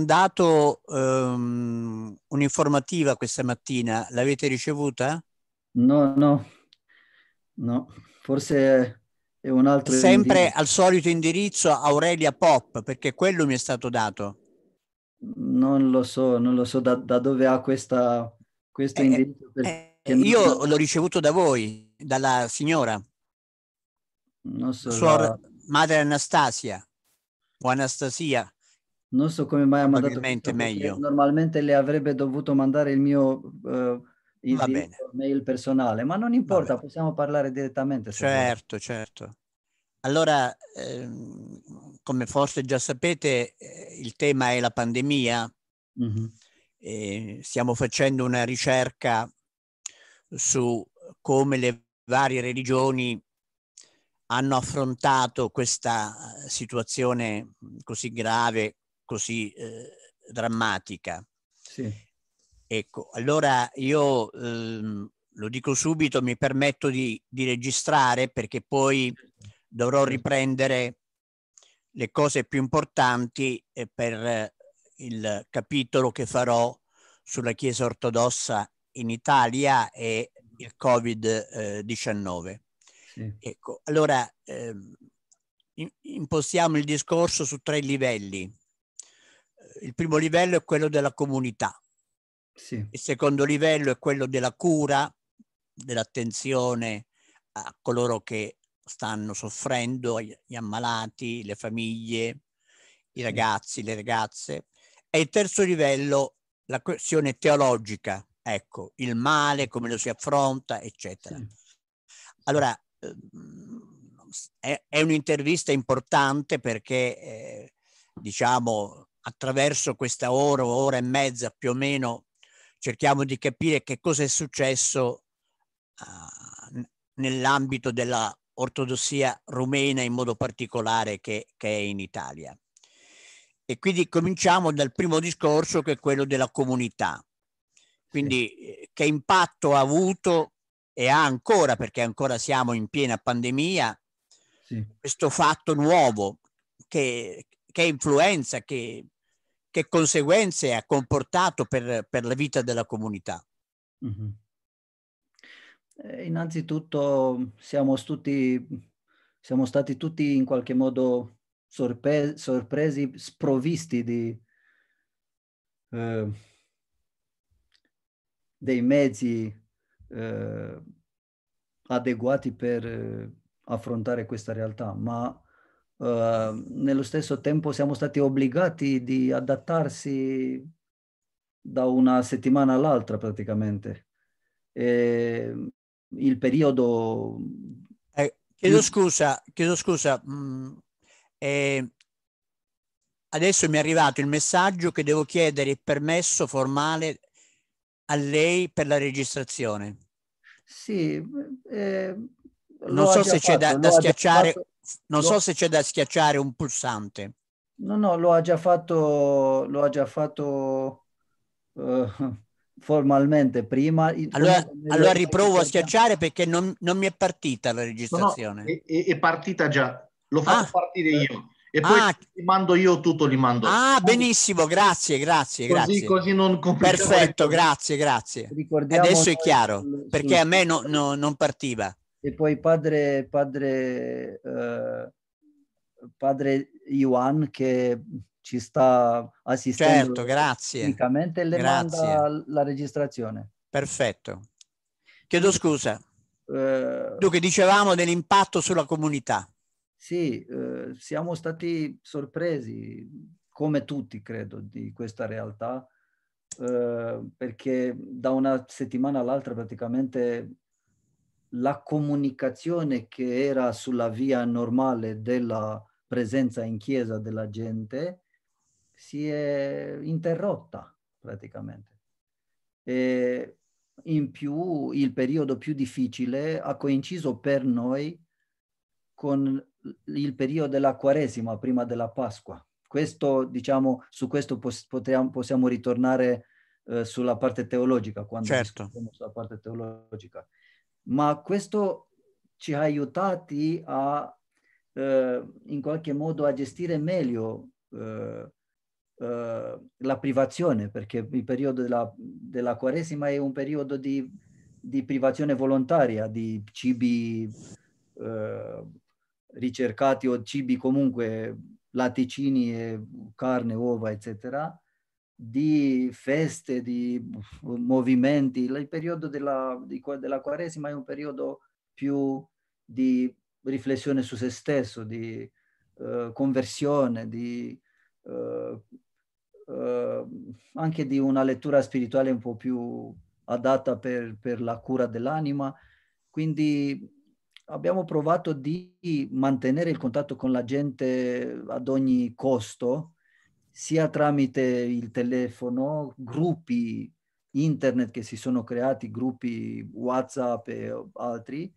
mandato um, un'informativa questa mattina, l'avete ricevuta? No, no, no, forse è un altro... Sempre indirizzo. al solito indirizzo Aurelia Pop, perché quello mi è stato dato. Non lo so, non lo so da, da dove ha questa, questo eh, eh indirizzo. Eh, io non... l'ho ricevuto da voi, dalla signora. Non so. Suor la... Madre Anastasia o Anastasia non so come mai ha mandato meglio. normalmente le avrebbe dovuto mandare il mio eh, il mail personale, ma non importa, possiamo parlare direttamente. Certo, vuoi. certo. Allora, ehm, come forse già sapete, eh, il tema è la pandemia. Mm-hmm. E stiamo facendo una ricerca su come le varie religioni hanno affrontato questa situazione così grave così eh, drammatica. Sì. Ecco, allora io ehm, lo dico subito, mi permetto di, di, registrare perché poi dovrò riprendere le cose più importanti eh, per eh, il capitolo che farò sulla Chiesa ortodossa in Italia e il Covid-19. Eh, sì. Ecco, allora ehm, impostiamo il discorso su tre livelli il primo livello è quello della comunità, sì. il secondo livello è quello della cura, dell'attenzione a coloro che stanno soffrendo, gli ammalati, le famiglie, i ragazzi, le ragazze. E il terzo livello, la questione teologica, ecco, il male, come lo si affronta, eccetera. Sì. Allora, ehm, è, un'intervista importante perché, eh, diciamo, attraverso questa ora, ora e mezza più o meno, cerchiamo di capire che cosa è successo uh, nell'ambito dell'ortodossia rumena in modo particolare che, che è in Italia. E quindi cominciamo dal primo discorso che è quello della comunità. Quindi eh, che impatto ha avuto e ha ancora, perché ancora siamo in piena pandemia, sì. questo fatto nuovo che, che influenza, che, che conseguenze ha comportato per, per, la vita della comunità? Mm-hmm. Eh, innanzitutto siamo, tutti, siamo stati tutti in qualche modo sorpre- sorpresi, sprovvisti di, eh, dei mezzi eh, adeguati per eh, affrontare questa realtà, ma Uh, nello stesso tempo siamo stati obbligati di adattarsi da una settimana all'altra praticamente. E il periodo... Eh, chiedo scusa, chiedo scusa. Mm, eh, adesso mi è arrivato il messaggio che devo chiedere il permesso formale a lei per la registrazione. Sì. Eh, eh non so se fatto, c'è da, da schiacciare... Fatto non lo... so se c'è da schiacciare un pulsante. No, no, lo ha già fatto, lo ha già fatto uh, formalmente prima. Allora, allora riprovo a schiacciare perché non, non, mi è partita la registrazione. No, no, è, è, partita già, lo faccio ah. partire io. E poi ah. li mando io tutto, li mando. Ah, benissimo, grazie, grazie, così, grazie. Così non Perfetto, grazie, grazie. Adesso è chiaro, sul, perché sul... a me no, no, non partiva e poi padre, padre, eh, padre Ioan che ci sta assistendo. Certo, grazie. Tecnicamente le grazie. manda la registrazione. Perfetto. Chiedo scusa. Eh, Dunque, dicevamo dell'impatto sulla comunità. Sì, eh, siamo stati sorpresi, come tutti credo, di questa realtà, eh, perché da una settimana all'altra praticamente la comunicazione che era sulla via normale della presenza in chiesa della gente si è interrotta praticamente. E in più il periodo più difficile ha coinciso per noi con il periodo della Quaresima, prima della Pasqua. Questo, diciamo, su questo possiamo, possiamo ritornare eh, sulla parte teologica, quando certo. sulla parte teologica ma questo ci ha aiutati a eh, in qualche modo a gestire meglio eh, eh, la privazione, perché il periodo della, della Quaresima è un periodo di, di privazione volontaria, di cibi eh, ricercati o cibi comunque, latticini, carne, uova, eccetera di feste, di movimenti. Il periodo della, di, della Quaresima è un periodo più di riflessione su se stesso, di uh, conversione, di, uh, uh, anche di una lettura spirituale un po' più adatta per, per la cura dell'anima. Quindi abbiamo provato di mantenere il contatto con la gente ad ogni costo, sia tramite il telefono, gruppi internet che si sono creati, gruppi WhatsApp e altri,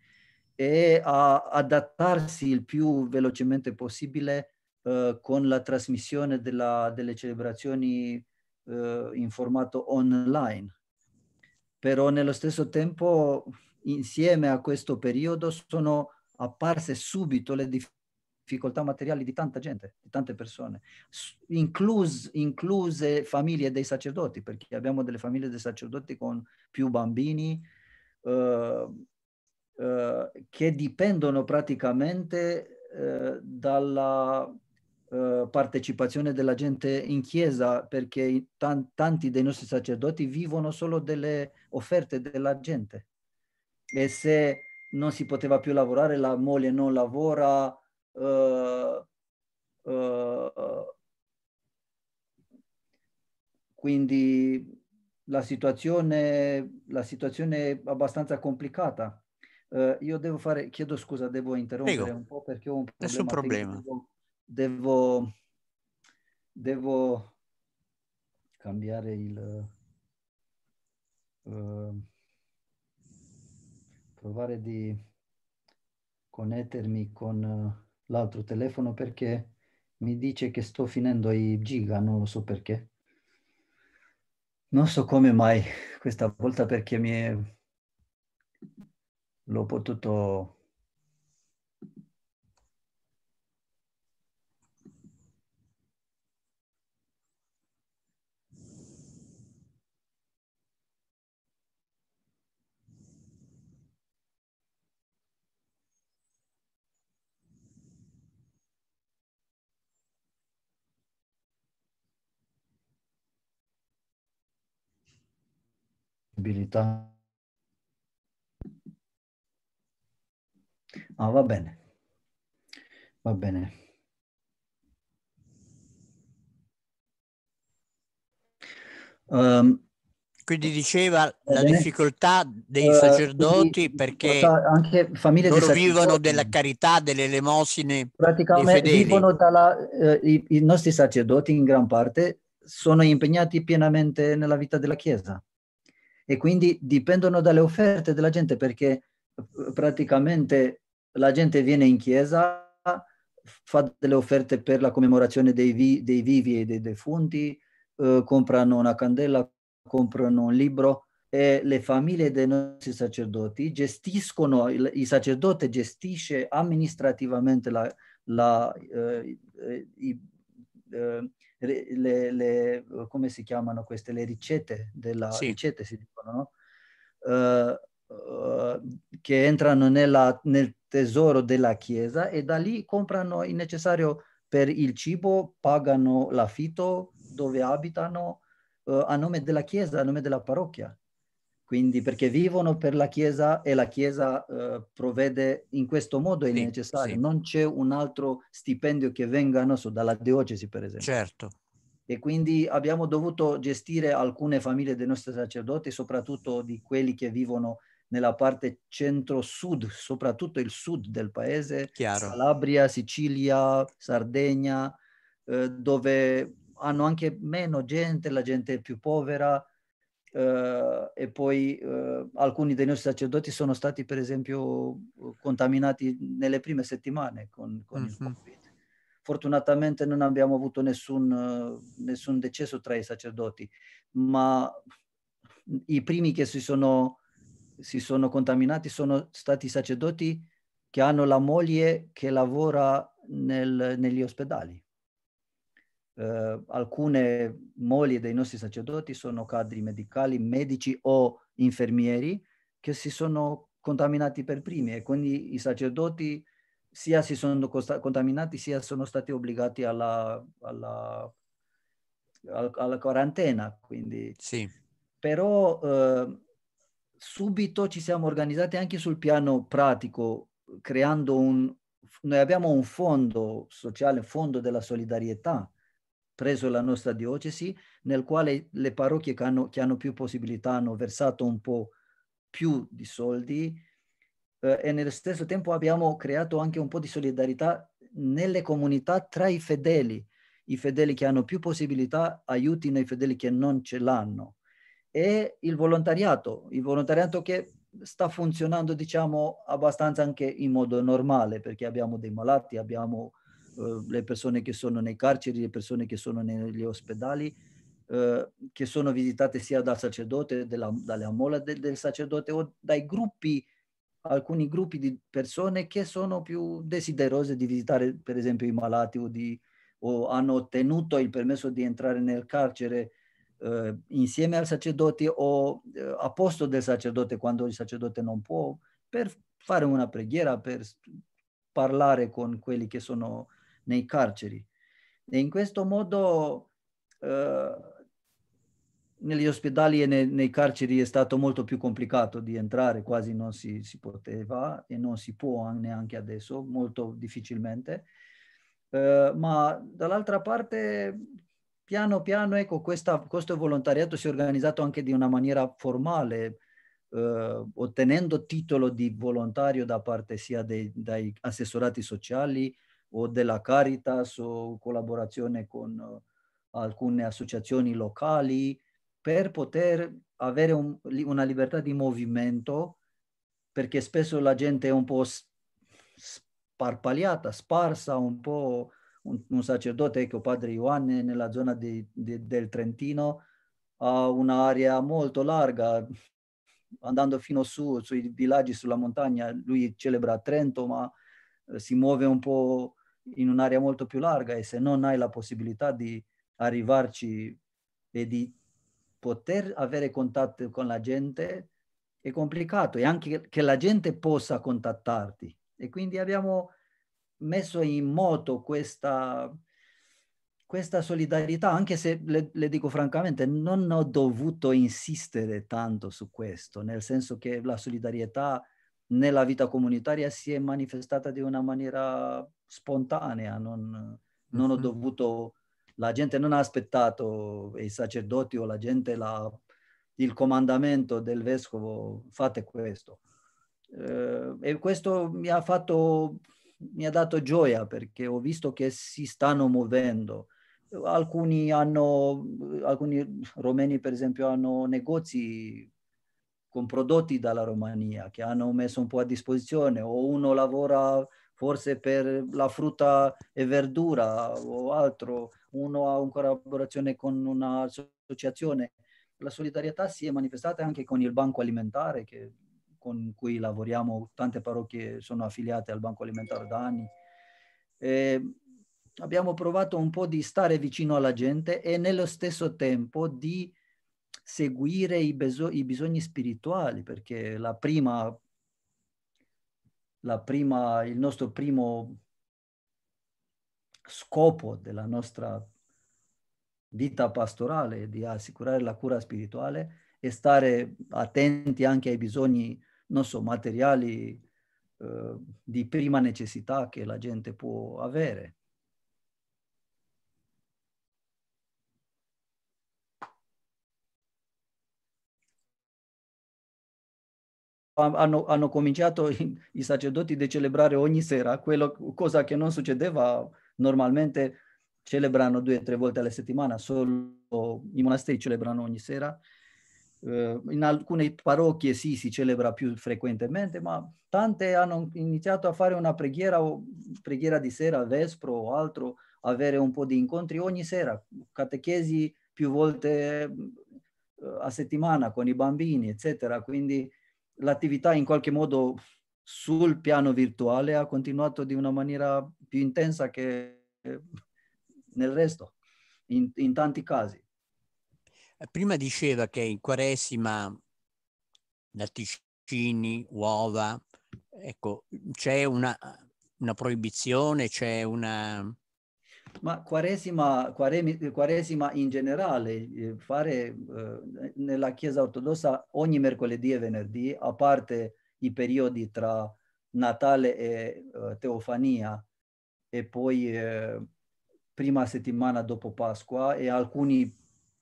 e a adattarsi il più velocemente possibile eh, con la trasmissione della, delle celebrazioni eh, in formato online. Però nello stesso tempo, insieme a questo periodo, sono apparse subito le differenze difficoltà materiali di tanta gente, di tante persone, incluse, incluse famiglie dei sacerdoti, perché abbiamo delle famiglie dei sacerdoti con più bambini uh, uh, che dipendono praticamente uh, dalla partecipazione della gente in chiesa, perché tanti dei nostri sacerdoti vivono solo delle offerte della gente. E se non si poteva più lavorare, la moglie non lavora, Uh, quindi la situazione, la situazione è abbastanza complicata. Uh, io devo fare, chiedo scusa, devo interrompere Prego. un po' perché ho un problema. Nessun problema. Devo, devo, devo cambiare il... Uh, provare di connettermi con... Uh, l'altro telefono perché mi dice che sto finendo i giga, non lo so perché. Non so come mai, questa volta perché mi è... l'ho potuto possibilità. Ah, va bene. Va bene. Um, quindi diceva la difficoltà dei eh, sacerdoti quindi, perché anche famiglie loro vivono della carità, delle elemosine. Praticamente vivono dalla, eh, i, i nostri sacerdoti in gran parte sono impegnati pienamente nella vita della Chiesa e quindi dipendono dalle offerte della gente perché eh, praticamente la gente viene in chiesa, fa delle offerte per la commemorazione dei, vi, dei vivi e dei defunti, eh, comprano una candela, comprano un libro e le famiglie dei nostri sacerdoti gestiscono, il, il sacerdote gestisce amministrativamente la, la, eh, i, eh, eh le, le, eh, come si chiamano queste, le ricette della sì. ricette si dicono, no? uh, uh, che entrano nella, nel tesoro della chiesa e da lì comprano il necessario per il cibo, pagano l'affitto dove abitano uh, a nome della chiesa, a nome della parrocchia quindi perché vivono per la Chiesa e la Chiesa eh, provvede in questo modo è sì, necessario, sì. non c'è un altro stipendio che venga a nostro, dalla diocesi per esempio. Certo. E quindi abbiamo dovuto gestire alcune famiglie dei nostri sacerdoti, soprattutto di quelli che vivono nella parte centro-sud, soprattutto il sud del paese, Chiaro. Calabria, Sicilia, Sardegna, eh, dove hanno anche meno gente, la gente è più povera, eh, e poi eh, alcuni dei nostri sacerdoti sono stati per esempio contaminati nelle prime settimane con, con mm-hmm. il Covid. Fortunatamente non abbiamo avuto nessun, nessun, decesso tra i sacerdoti, ma i primi che si sono, si sono contaminati sono stati i sacerdoti che hanno la moglie che lavora nel, negli ospedali eh, alcune mogli dei nostri sacerdoti sono cadri medicali, medici o infermieri che si sono contaminati per primi e quindi i sacerdoti sia si sono contaminati sia sono stati obbligati alla, alla, alla quarantena. Quindi. Sì. Però eh, subito ci siamo organizzati anche sul piano pratico, creando un... Noi abbiamo un fondo sociale, un fondo della solidarietà, preso la nostra diocesi, nel quale le parrocchie che hanno, che hanno più possibilità hanno versato un po' più di soldi eh, e nello stesso tempo abbiamo creato anche un po' di solidarietà nelle comunità tra i fedeli. I fedeli che hanno più possibilità aiutino i fedeli che non ce l'hanno. E il volontariato, il volontariato che sta funzionando diciamo abbastanza anche in modo normale perché abbiamo dei malati, abbiamo Uhm, le persone che sono nei carceri, le persone che sono negli ospedali, uhm, che sono visitate sia dal sacerdote, dalla, dalla mola del, del sacerdote o dai gruppi, alcuni gruppi di persone che sono più desiderose di visitare per esempio i malati o, di, o hanno ottenuto il permesso di entrare nel carcere eh, insieme al sacerdote o eh, a posto del sacerdote quando il sacerdote non può, per fare una preghiera, per parlare con quelli che sono nei carceri. E in questo modo eh, negli ospedali e nei, nei, carceri è stato molto più complicato di entrare, quasi non si, si poteva e non si può neanche adesso, molto difficilmente. Eh, ma dall'altra parte, piano piano, ecco, questa, questo volontariato si è organizzato anche di una maniera formale, eh, ottenendo titolo di volontario da parte sia dei, assessorati sociali, o della Caritas o collaborazione con eh, alcune associazioni locali per poter avere un, una libertà di movimento perché spesso la gente è un po' sparpagliata, sparsa, un po' un, un sacerdote, ecco padre Ioanne, nella zona di, di, del Trentino ha un'area molto larga, andando fino su, sui villaggi, sulla montagna, lui celebra Trento, ma eh, si muove un po' in un'area molto più larga e se non hai la possibilità di arrivarci e di poter avere contatto con la gente è complicato e anche che la gente possa contattarti. E quindi abbiamo messo in moto questa, questa solidarietà, anche se le, le, dico francamente, non ho dovuto insistere tanto su questo, nel senso che la solidarietà nella vita comunitaria si è manifestata di una maniera spontanea, non, non ho mhm. dovuto, la gente non ha aspettato i sacerdoti o la gente la, il comandamento del vescovo, fate questo. Eh, e questo mi ha fatto, mi ha dato gioia perché ho visto che si stanno muovendo. Alcuni hanno, alcuni romeni per esempio hanno negozi con prodotti dalla Romania che hanno messo un po' a disposizione o uno lavora forse per la frutta e verdura o altro, uno ha una collaborazione con un'associazione. La solidarietà si è manifestata anche con il Banco Alimentare che, con cui lavoriamo, tante parrocchie sono affiliate al Banco Alimentare da anni. E ehm, abbiamo provato un po' di stare vicino alla gente e nello stesso tempo di seguire i, bisogni spirituali, perché la prima prima, il nostro primo scopo della nostra vita pastorale, di assicurare la cura spirituale e stare attenti anche ai bisogni, non so, materiali eh, di prima necessità che la gente può avere. hanno, hanno cominciato i sacerdoti a celebrare ogni sera, quello, cosa che non succedeva normalmente, celebrano due o tre volte alla settimana, solo i monasteri celebrano ogni sera. Eh, in alcune parrocchie sì, si celebra più frequentemente, ma tante hanno iniziato a fare una preghiera, preghiera di sera, vespro o altro, avere un po' di incontri ogni sera, catechesi più volte eh, a settimana con i bambini, eccetera. Quindi l'attività in qualche modo sul piano virtuale ha continuato di una maniera più intensa che eh, nel resto, in, in tanti casi. Eh, prima diceva che in Quaresima latticini, uova, ecco, c'è una, una proibizione, c'è una, ma quaresima, quaresima in generale, eh, fare eh, nella Chiesa ortodossa ogni mercoledì e venerdì, a parte i periodi tra Natale e eh, Teofania e poi prima settimana dopo Pasqua e alcuni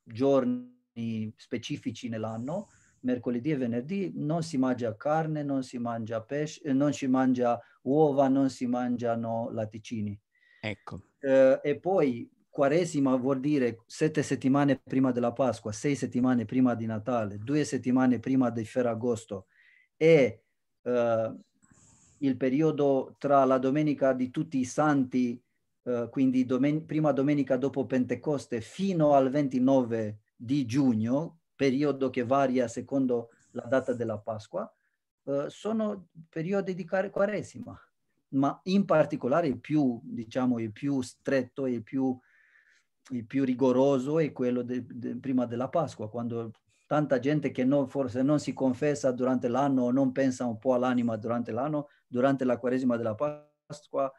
giorni specifici nell'anno, mercoledì e venerdì non si mangia carne, non si mangia pesce, non si mangia uova, non si mangiano latticini. Ecco eh, e poi Quaresima vuol dire sette settimane prima della Pasqua, sei settimane prima di Natale, due settimane prima di Ferragosto e eh, il periodo tra la domenica di tutti i santi, eh, quindi domen- prima domenica dopo Pentecoste, fino al 29 di giugno, periodo che varia secondo la data della Pasqua, eh, sono periodi di Quaresima ma in particolare il più, diciamo, il più stretto, il più, il più rigoroso è quello de, de, prima della Pasqua, quando tanta gente che non, forse non si confessa durante l'anno o non pensa un po' all'anima durante l'anno, durante la Quaresima della Pasqua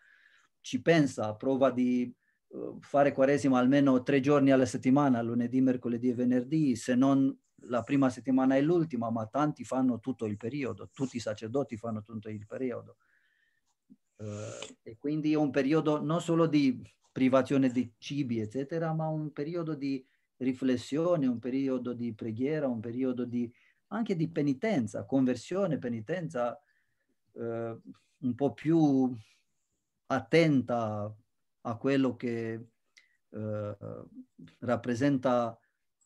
ci pensa, prova di eh, fare Quaresima almeno tre giorni alla settimana, lunedì, mercoledì e venerdì, se non la prima settimana è l'ultima, ma tanti fanno tutto il periodo, tutti i sacerdoti fanno tutto il periodo. Eh, e quindi un periodo non solo di privazione di cibi, eccetera, ma un periodo di riflessione, un periodo di preghiera, un periodo di, anche di penitenza, conversione, penitenza eh, un po' più attenta a quello che eh, rappresenta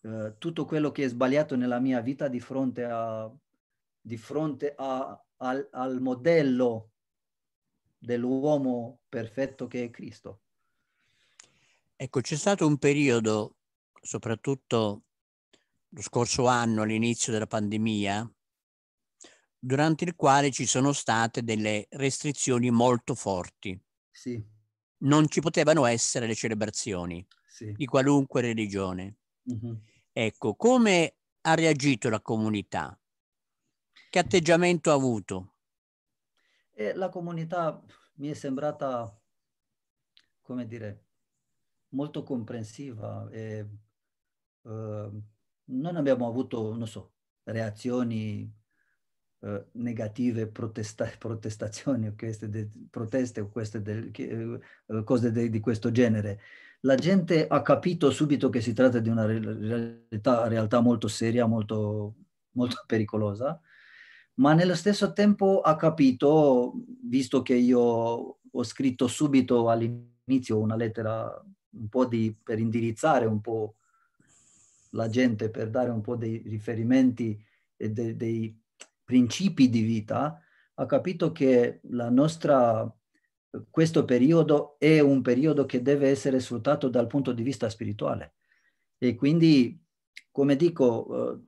eh, tutto quello che è sbagliato nella mia vita di fronte, a, di fronte a, al, al modello dell'uomo perfetto che è Cristo. Ecco, c'è stato un periodo, soprattutto lo scorso anno, all'inizio della pandemia, durante il quale ci sono state delle restrizioni molto forti. Sì. Non ci potevano essere le celebrazioni sì. di qualunque religione. Uh-huh. Ecco, come ha reagito la comunità? Che atteggiamento ha avuto? E la comunità mi è sembrata, come dire, molto comprensiva e uh, non abbiamo avuto, non so, reazioni uh, negative, protesta- protestazioni, queste de- proteste o queste del, eh, cose de- di questo genere. La gente ha capito subito che si tratta di una realtà, realtà molto seria, molto, molto pericolosa ma nello stesso tempo ha capito, visto che io ho scritto subito all'inizio una lettera un po' di, per indirizzare un po' la gente, per dare un po' dei riferimenti e de, dei principi di vita, ha capito che la nostra, questo periodo è un periodo che deve essere sfruttato dal punto di vista spirituale. E quindi, come dico,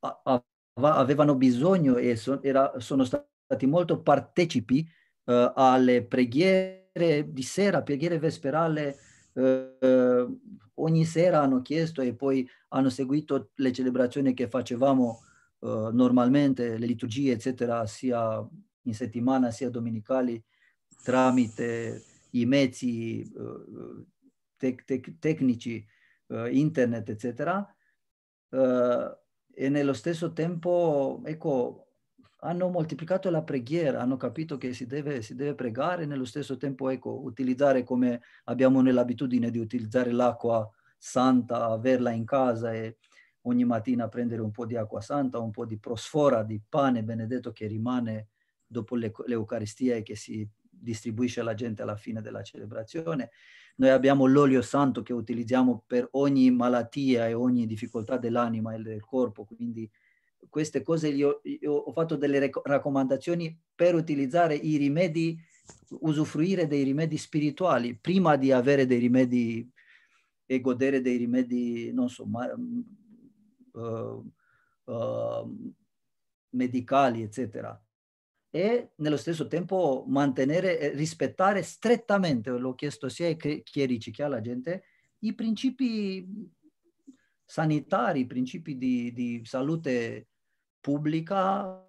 eh, avevano bisogno e so, era, sono stati molto partecipi uh, alle preghiere di sera, preghiere vesperale. Uh, ogni sera hanno chiesto e poi hanno seguito le celebrazioni che facevamo uh, normalmente, le liturgie, eccetera, sia in settimana sia domenicali, tramite i mezzi tec- tec- tecnici, internet, eccetera. Uh, e nello stesso tempo, ecco, hanno moltiplicato la preghiera, hanno capito che si deve, si deve pregare e nello stesso tempo, ecco, utilizzare come abbiamo nell'abitudine di utilizzare l'acqua santa, averla in casa e ogni mattina prendere un po' di acqua santa, un po' di prosfora, di pane benedetto che rimane dopo l'Eucaristia e che si distribuisce alla gente alla fine della celebrazione. Noi abbiamo l'olio santo che utilizziamo per ogni malattia e ogni difficoltà dell'anima e del corpo, quindi queste cose io, io ho fatto delle raccomandazioni per utilizzare i rimedi, usufruire dei rimedi spirituali prima di avere dei rimedi e godere dei rimedi, non so, ma, uh, uh, medicali, eccetera e nello stesso tempo mantenere, e rispettare strettamente, l'ho chiesto sia ai chierici che alla gente, i principi sanitari, i principi di, di salute pubblica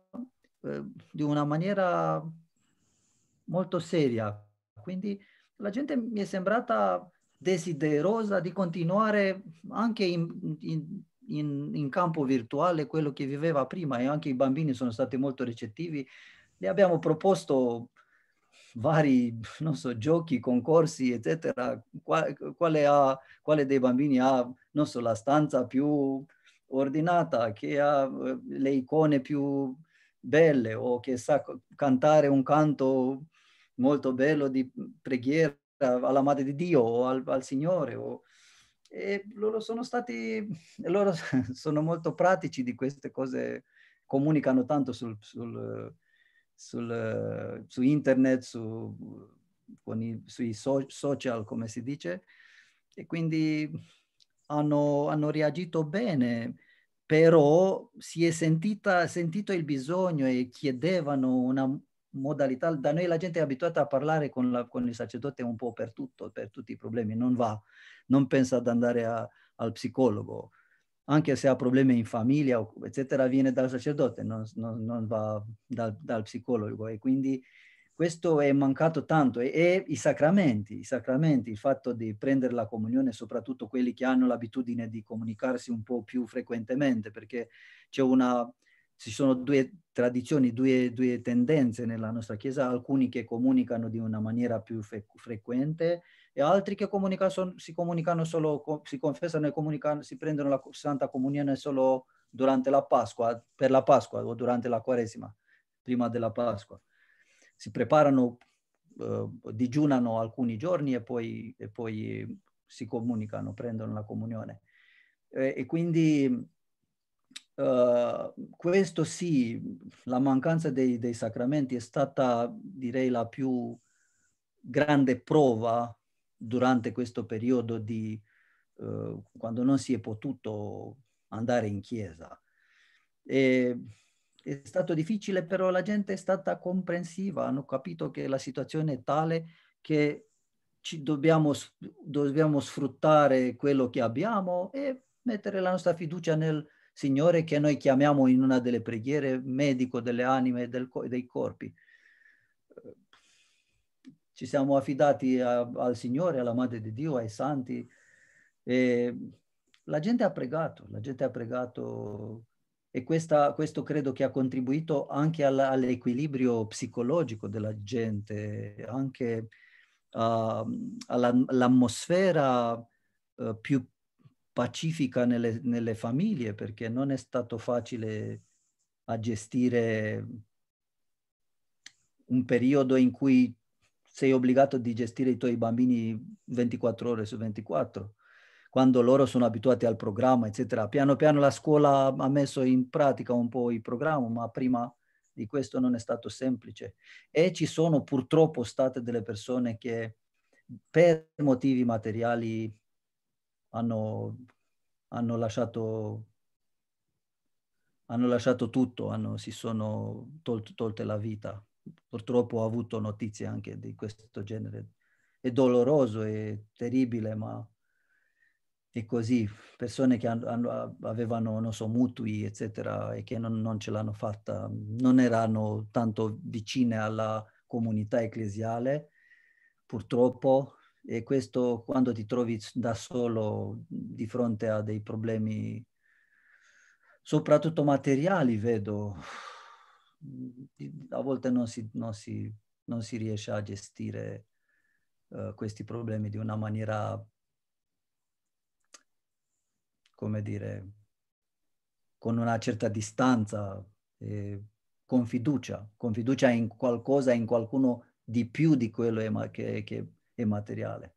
eh, di una maniera molto seria. Quindi la gente mi è sembrata desiderosa di continuare anche in, in, in, in campo virtuale quello che viveva prima e anche i bambini sono stati molto recettivi le abbiamo proposto vari so, giochi, concorsi, eccetera, quale, ha, quale dei bambini ha so, la stanza più ordinata, che ha eh, le icone più belle o che sa cantare un canto molto bello di preghiera alla Madre di Dio o al, al Signore. O, e loro sono stati, loro sono molto pratici di queste cose, comunicano tanto sul, sul sul, su internet, su, i, sui so, social, come si dice, e quindi hanno, hanno reagito bene, però si è sentita, sentito il bisogno e chiedevano una modalità. Da noi la gente è abituata a parlare con, la, con il sacerdote un po' per tutto, per tutti i problemi, non va, non pensa ad andare a, al psicologo anche se ha problemi in famiglia, eccetera, viene dal sacerdote, non, non, non va dal, dal, psicologo. E quindi questo è mancato tanto. E, e, i sacramenti, i sacramenti, il fatto di prendere la comunione, soprattutto quelli che hanno l'abitudine di comunicarsi un po' più frequentemente, perché c'è una ci sono due tradizioni, due, due, tendenze nella nostra Chiesa, alcuni che comunicano di una maniera più fre- frequente e altri che comunica son, si comunicano solo, co- si confessano e comunicano, si prendono la Santa Comunione solo durante la Pasqua, per la Pasqua o durante la Quaresima, prima della Pasqua. Si preparano, eh, digiunano alcuni giorni e poi, e poi si comunicano, prendono la comunione. e, e quindi Uh, questo sì, la mancanza dei, dei, sacramenti è stata, direi, la più grande prova durante questo periodo di uh, quando non si è potuto andare in chiesa. E, è stato difficile, però la gente è stata comprensiva, hanno capito che la situazione è tale che ci dobbiamo, dobbiamo sfruttare quello che abbiamo e mettere la nostra fiducia nel, Signore che noi chiamiamo in una delle preghiere medico delle anime e del, dei corpi. Ci siamo affidati a, al Signore, alla Madre di Dio, ai santi. E la gente ha pregato, la gente ha pregato e questa, questo credo che ha contribuito anche alla, all'equilibrio psicologico della gente, anche uh, um, all'atmosfera uh, eh, più pacifica nelle, nelle famiglie perché non è stato facile a gestire un periodo in cui sei obbligato a gestire i tuoi bambini 24 ore su 24 quando loro sono abituati al programma, eccetera. Piano piano la scuola ha messo in pratica un po' il programma, ma prima di questo non è stato semplice. E ci sono purtroppo state delle persone che per motivi materiali hanno, hanno, lasciato, hanno lasciato tutto, hanno, si sono tol- tolte la vita. Purtroppo ho avuto notizie anche di questo genere. È doloroso, è terribile, ma è così. Persone che hanno, avevano, non so, mutui, eccetera, e che non, non ce l'hanno fatta, non erano tanto vicine alla comunità ecclesiale, purtroppo e questo quando ti trovi da solo mhmm, di fronte a dei problemi, soprattutto materiali, vedo, mhmm, a volte non si, non si, non si riesce a gestire uh, questi problemi di una maniera, come dire, con una certa distanza, eh, con fiducia, con fiducia in qualcosa, in qualcuno di più di quello eh, che, che e materiale.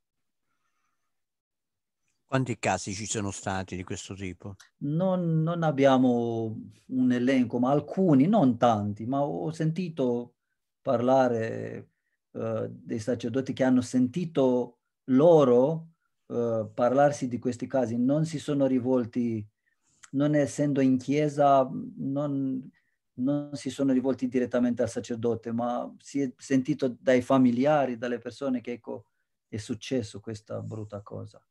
Quanti casi ci sono stati di questo tipo? Non, non abbiamo un elenco, ma alcuni, non tanti, ma ho sentito parlare uh, dei sacerdoti che hanno sentito loro uh, parlarsi di questi casi, non si sono rivolti, non essendo in chiesa, non, non si sono rivolti direttamente al sacerdote, ma si è sentito dai familiari, dalle persone che ecco, è successo questa brutta cosa.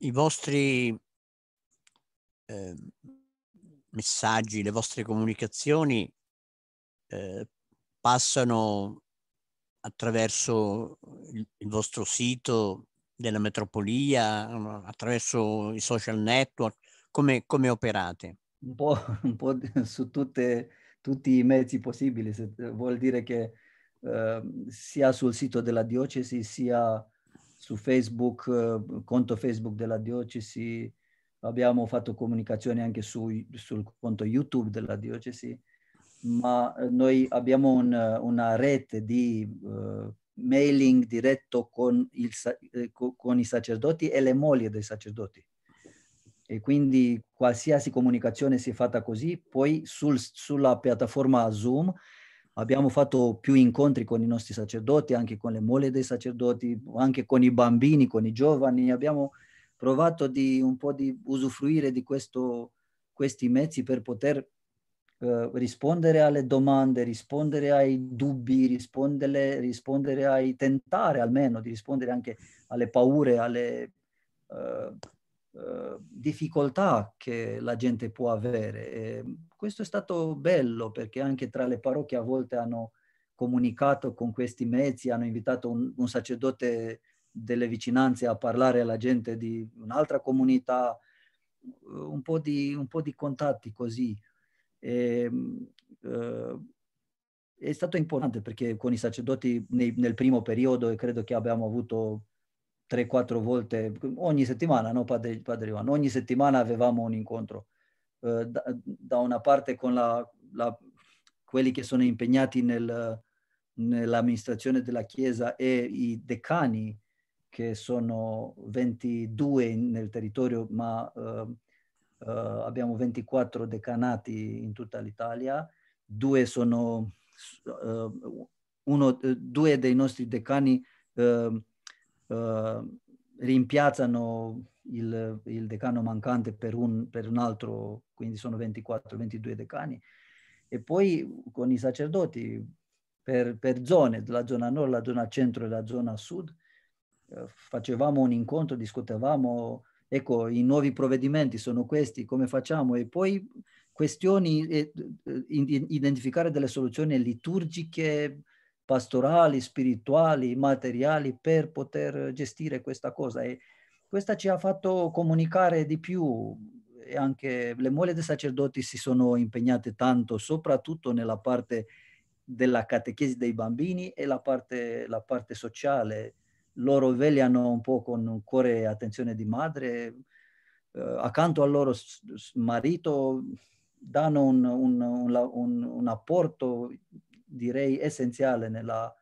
I vostri eh, messaggi, le vostre comunicazioni eh, passano attraverso il, il vostro sito della metropolia, attraverso i social network come, come operate? Un po', un po su tutte, tutti i mezzi possibili, se, eh, vuol dire che eh, sia sul sito della diocesi, sia su Facebook, eh, conto Facebook della diocesi, abbiamo fatto comunicazioni anche su, sul conto YouTube della diocesi, ma eh, noi abbiamo un, una rete di uh, mailing diretto con, il, con i sacerdoti e le mogli dei sacerdoti e quindi qualsiasi comunicazione si è fatta così. Poi sul, sulla piattaforma Zoom abbiamo fatto più incontri con i nostri sacerdoti, anche con le mole dei sacerdoti, anche con i bambini, con i giovani. Abbiamo provato di un po' di usufruire di questo, questi mezzi per poter eh, rispondere alle domande, rispondere ai dubbi, rispondere, rispondere ai tentare almeno di rispondere anche alle paure, alle... Eh, eh, difficoltà che la gente può avere. E questo è stato bello perché anche tra le parrocchie a volte hanno comunicato con questi mezzi, hanno invitato un, un sacerdote delle vicinanze a parlare alla gente di un'altra comunità, eh, un po' di, un po di contatti così. E, eh, è stato importante perché con i sacerdoti nei, nel primo periodo e credo che abbiamo avuto 3-4 volte ogni settimana, no padre, padre Ioan, ogni settimana avevamo un incontro, eh, da, da, una parte con la, la, quelli che sono impegnati nel, nell'amministrazione della Chiesa e i decani, che sono 22 nel territorio, ma eh, eh, abbiamo 24 decanati in tutta l'Italia, due sono... Eh, uno, eh, due dei nostri decani eh, eh, rimpiazzano il, il, decano mancante per un, per un altro, quindi sono 24-22 decani, e poi con i sacerdoti per, per zone, la zona nord, la zona centro e la zona sud, eh, facevamo un incontro, discutevamo, ecco, i nuovi provvedimenti sono questi, come facciamo? E poi questioni, eh, identificare delle soluzioni liturgiche, pastorali, spirituali, materiali per poter gestire questa cosa. E questa ci ha fatto comunicare di più e anche le mole dei sacerdoti si sono impegnate tanto, soprattutto nella parte della catechesi dei bambini e la parte, la parte sociale. Loro vegliano un po' con un cuore e attenzione di madre, eh, accanto al loro marito danno un, un, un, un apporto direi essenziale nella,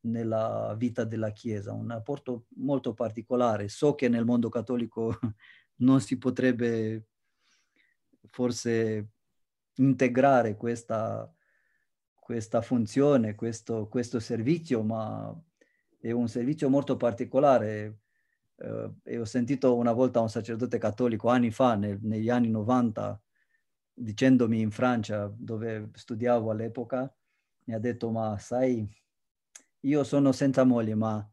nella vita della Chiesa, un apporto molto particolare. So che nel mondo cattolico non si potrebbe forse integrare questa, questa funzione, questo, questo, servizio, ma è un servizio molto particolare. Eh, ho sentito una volta un sacerdote cattolico anni fa, nel, negli anni 90, dicendomi in Francia, dove studiavo all'epoca, mi ha detto, ma sai, io sono senza moglie, ma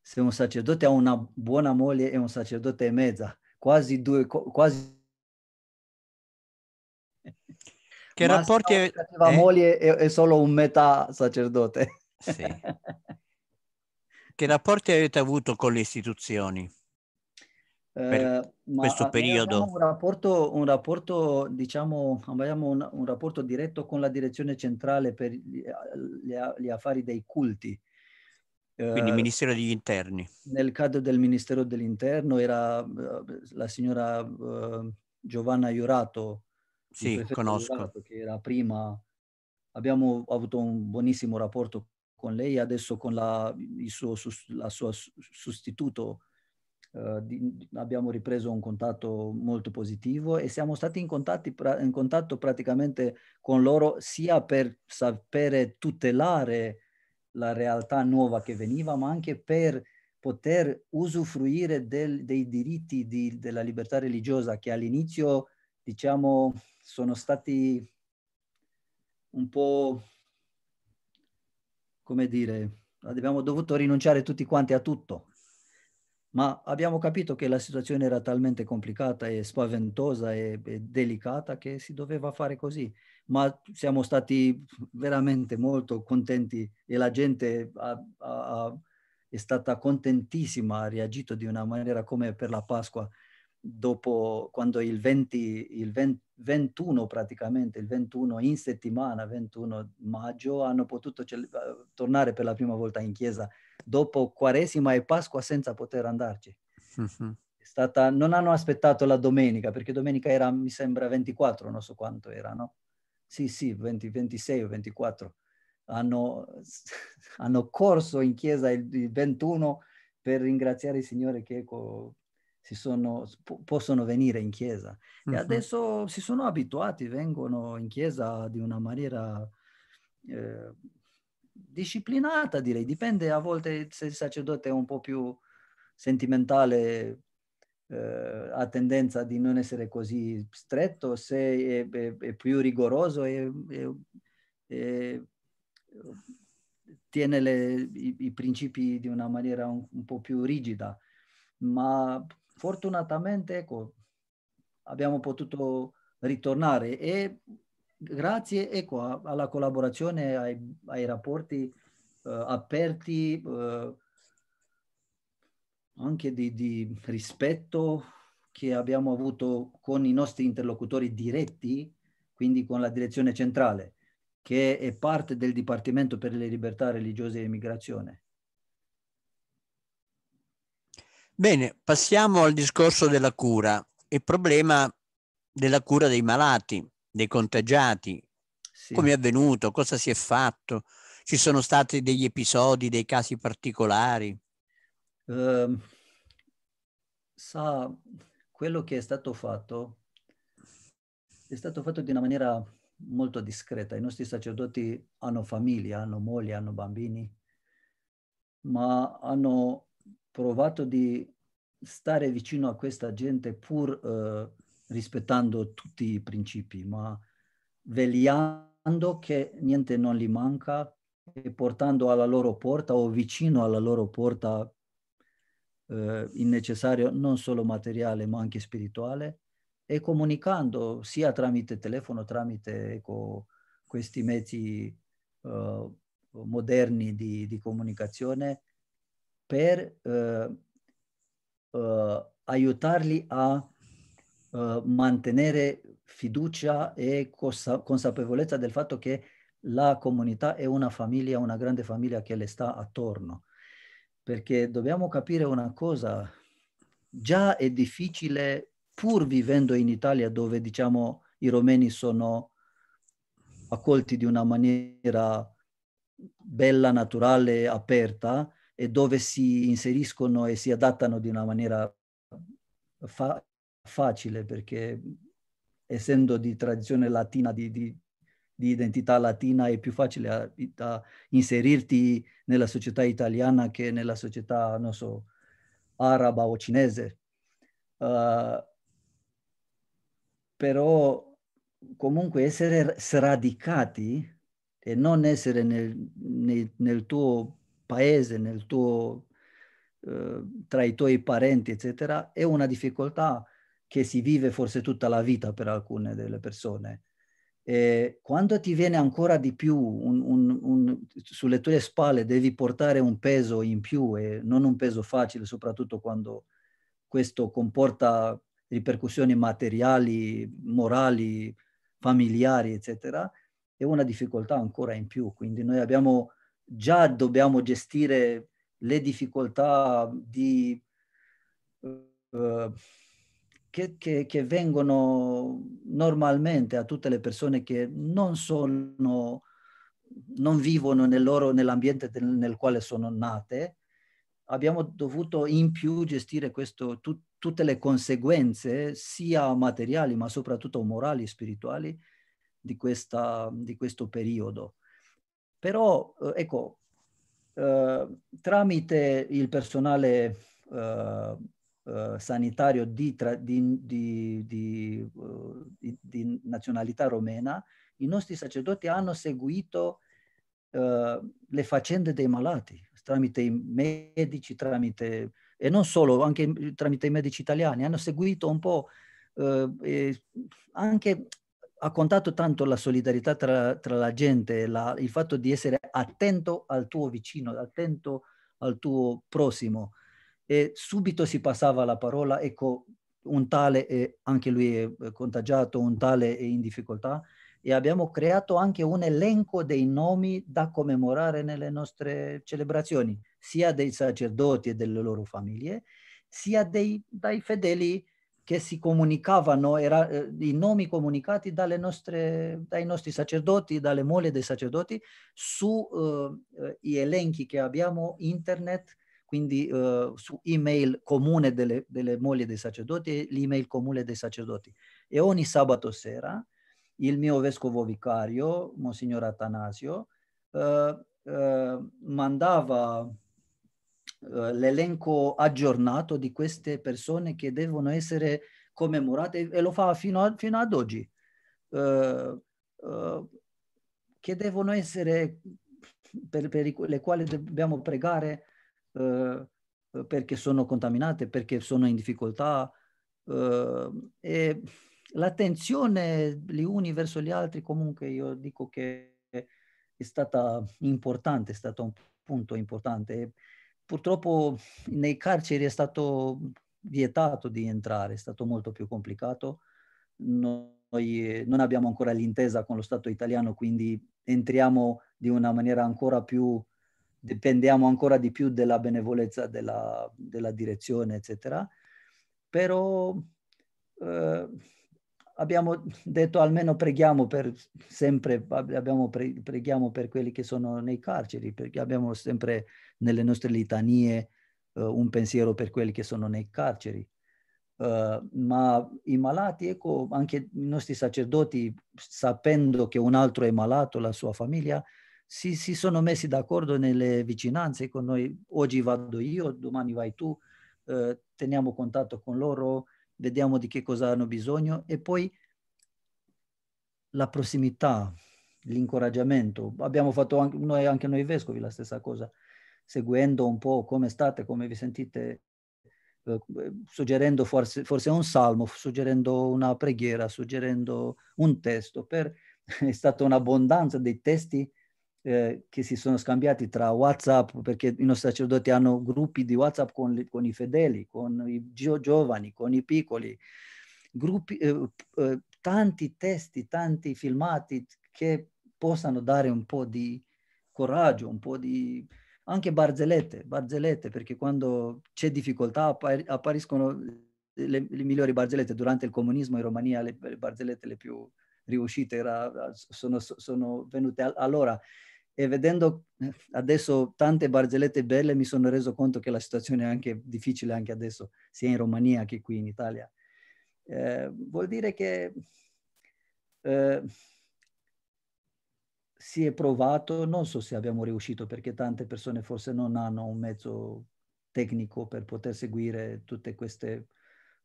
se un sacerdote ha una buona moglie è un sacerdote e mezza, quasi due, quasi... Che ma rapporti... Se è... Eh? moglie è, è solo un metà sacerdote. Sì. che rapporti avete avuto con le istituzioni? per eh, ma questo periodo? Un rapporto, un rapporto, diciamo, abbiamo un, un, rapporto diretto con la direzione centrale per gli, gli, gli affari dei culti. Quindi il eh, Ministero degli Interni. Nel caso del Ministero dell'Interno era eh, la signora Giovanna Iurato. Sì, conosco. Iorato, che era prima. Abbiamo avuto un buonissimo rapporto con lei, adesso con la, il suo, la sua sostituto eh, di, abbiamo ripreso un contatto molto positivo e siamo stati in, contatti, in contatto praticamente con loro sia per sapere tutelare la realtà nuova che veniva, ma anche per poter usufruire del, dei diritti di, della libertà religiosa che all'inizio, diciamo, sono stati un po', come dire, abbiamo dovuto rinunciare tutti quanti a tutto ma abbiamo capito che la situazione era talmente complicata e spaventosa e, e, delicata che si doveva fare così. Ma siamo stati veramente molto contenti e la gente ha, ha, è stata contentissima, ha reagito di una maniera come per la Pasqua, dopo quando il, 20, il 20, 21 praticamente, il 21 in settimana, 21 maggio, hanno potuto eh, tornare per la prima volta in chiesa dopo Quaresima e Pasqua senza poter andarci. Mm-hmm. Stata, non hanno aspettato la domenica, perché domenica era, mi sembra, 24, non so quanto era, no? Sì, sì, 20, 26 o 24. Hanno, hanno corso in chiesa il, il 21 per ringraziare il Signore che ecco, si sono, po- possono venire in chiesa. Uh-huh. E mm-hmm. adesso si sono abituati, vengono in chiesa di una maniera eh, disciplinata, direi. Dipende a volte se il sacerdote è un po' più sentimentale, eh, ha tendenza di non essere così stretto, se è, è, è più rigoroso e tiene le, i, i, principi di una maniera un, un po' più rigida. Ma fortunatamente, ecco, abbiamo potuto ritornare e grazie ecco, alla collaborazione, ai, ai rapporti uh, aperti, uh, anche di, di, rispetto che abbiamo avuto con i nostri interlocutori diretti, quindi con la direzione centrale, che è parte del Dipartimento per le libertà religiose e immigrazione. Bene, passiamo al discorso della cura, il problema della cura dei malati dei contagiati, sì. come è avvenuto, cosa si è fatto, ci sono stati degli episodi, dei casi particolari? Uh, sa, quello che è stato fatto è stato fatto di una maniera molto discreta. I nostri sacerdoti hanno famiglia, hanno moglie, hanno bambini, ma hanno provato di stare vicino a questa gente pur uh, rispettando tutti i principi, ma vegliando che niente non gli manca e portando alla loro porta o vicino alla loro porta eh, il necessario non solo materiale ma anche spirituale e comunicando sia tramite telefono, tramite ecco, questi mezzi eh, moderni di, di, comunicazione per eh, eh aiutarli a eh, mantenere fiducia e cosa- consapevolezza del fatto che la comunità è una famiglia, una grande famiglia che le sta attorno. Perché dobbiamo capire una cosa, già è difficile pur vivendo in Italia dove diciamo i romeni sono accolti di una maniera bella, naturale, aperta e dove si inseriscono e si adattano di una maniera fa- facile perché essendo di tradizione latina, di, di, di identità latina, è più facile a, a inserirti nella società italiana che nella società, non so, araba o cinese. Uh, però comunque essere sradicati e non essere nel, nel, nel tuo paese, nel tuo, uh, tra i tuoi parenti, eccetera, è una difficoltà che si vive forse tutta la vita per alcune delle persone. E eh, quando ti viene ancora di più un, un, un, sulle tue spalle, devi portare un peso in più e non un peso facile, soprattutto quando questo comporta ripercussioni materiali, morali, familiari, eccetera, è una difficoltà ancora in più. Quindi noi abbiamo già dobbiamo gestire le difficoltà di... Uh, che, che, che vengono normalmente a tutte le persone che non sono non vivono nel loro, nell'ambiente del, nel quale sono nate, abbiamo dovuto in più gestire questo, tu, tutte le conseguenze, sia materiali ma soprattutto morali e spirituali, di, questa, di questo periodo. Però, eh, ecco, eh, tramite il personale eh, eh, sanitario di, tra, di, di, eh, di, nazionalità romena, i nostri sacerdoti hanno seguito eh, le faccende dei malati tramite i medici, tramite, e non solo, anche tramite i medici italiani, hanno seguito un po' eh, anche ha contato tanto la solidarietà tra, tra la gente, la, il fatto di essere attento al tuo vicino, attento al tuo prossimo e subito si passava la parola, ecco, un tale, eh, anche lui è eh, contagiato, un tale è in difficoltà e abbiamo creato anche un elenco dei nomi da commemorare nelle nostre celebrazioni, sia dei sacerdoti e delle loro famiglie, sia dei, dai fedeli che si comunicavano, era, eh, i nomi comunicati nostre, dai nostri sacerdoti, dalle mogli dei sacerdoti, su eh, eh elenchi che abbiamo internet quindi uh, su email comune delle, delle mogli dei sacerdoti, l'email comune dei sacerdoti. E ogni sabato sera il mio vescovo vicario, Monsignor Atanasio, uh, uh, mandava uhm, l'elenco aggiornato di queste persone che devono essere commemorate e lo fa fino, a, fino ad oggi, uhm, uhm, che devono essere, per, per, le quali dobbiamo pregare eh, perché sono contaminate, perché sono in difficoltà. Eh, e l'attenzione gli uni verso gli altri comunque io dico che è stata importante, è stato un punto importante. Purtroppo nei carceri è stato vietato di entrare, è stato molto più complicato. Noi non abbiamo ancora l'intesa con lo Stato italiano, quindi entriamo di una maniera ancora più dipendiamo ancora di più dalla benevolenza della, della direzione, eccetera. Però eh, abbiamo detto almeno preghiamo per sempre, abbiamo pre, preghiamo per quelli che sono nei carceri, perché abbiamo sempre nelle nostre litanie eh, un pensiero per quelli che sono nei carceri. Uh, ma i malati, ecco, anche i nostri sacerdoti, sapendo che un altro è malato, la sua famiglia, si, si sono messi d'accordo nelle vicinanze con noi, oggi vado io, domani vai tu, eh, teniamo contatto con loro, vediamo di che cosa hanno bisogno e poi la prossimità, l'incoraggiamento. Abbiamo fatto anche noi, anche noi vescovi la stessa cosa, seguendo un po' come state, come vi sentite, eh, suggerendo forse, forse, un salmo, suggerendo una preghiera, suggerendo un testo. Per, è stata un'abbondanza dei testi eh, che si sono scambiati tra WhatsApp, perché i nostri sacerdoti hanno gruppi di WhatsApp con, con i fedeli, con i giovani, con i piccoli, gruppi, eh, eh, tanti testi, tanti filmati che possano dare un po' di coraggio, un po' di anche barzellette, barzellette perché quando c'è difficoltà appariscono le, le, migliori barzellette. Durante il comunismo in Romania le, le barzellette le più riuscite era, sono, sono venute allora e vedendo adesso tante barzellette belle mi sono reso conto che la situazione è anche difficile anche adesso, sia in Romania che qui in Italia. Eh, vuol dire che eh, si è provato, non so se abbiamo riuscito perché tante persone forse non hanno un mezzo tecnico per poter seguire tutte queste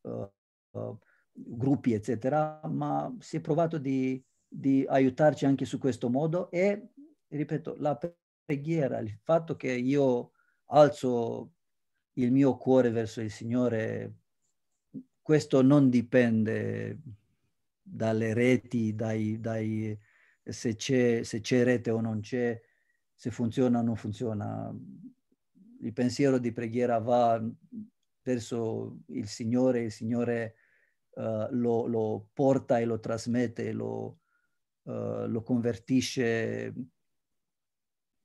uh, uh, gruppi, eccetera, ma si è provato di, di aiutarci anche su questo modo e ripeto, la preghiera, il fatto che io alzo il mio cuore verso il Signore, questo non dipende dalle reti, dai, dai se, c'è, se c'è rete o non c'è, se funziona o non funziona. Il pensiero di preghiera va verso il Signore, il Signore uh, lo, lo, porta e lo trasmette, lo, uh, lo convertisce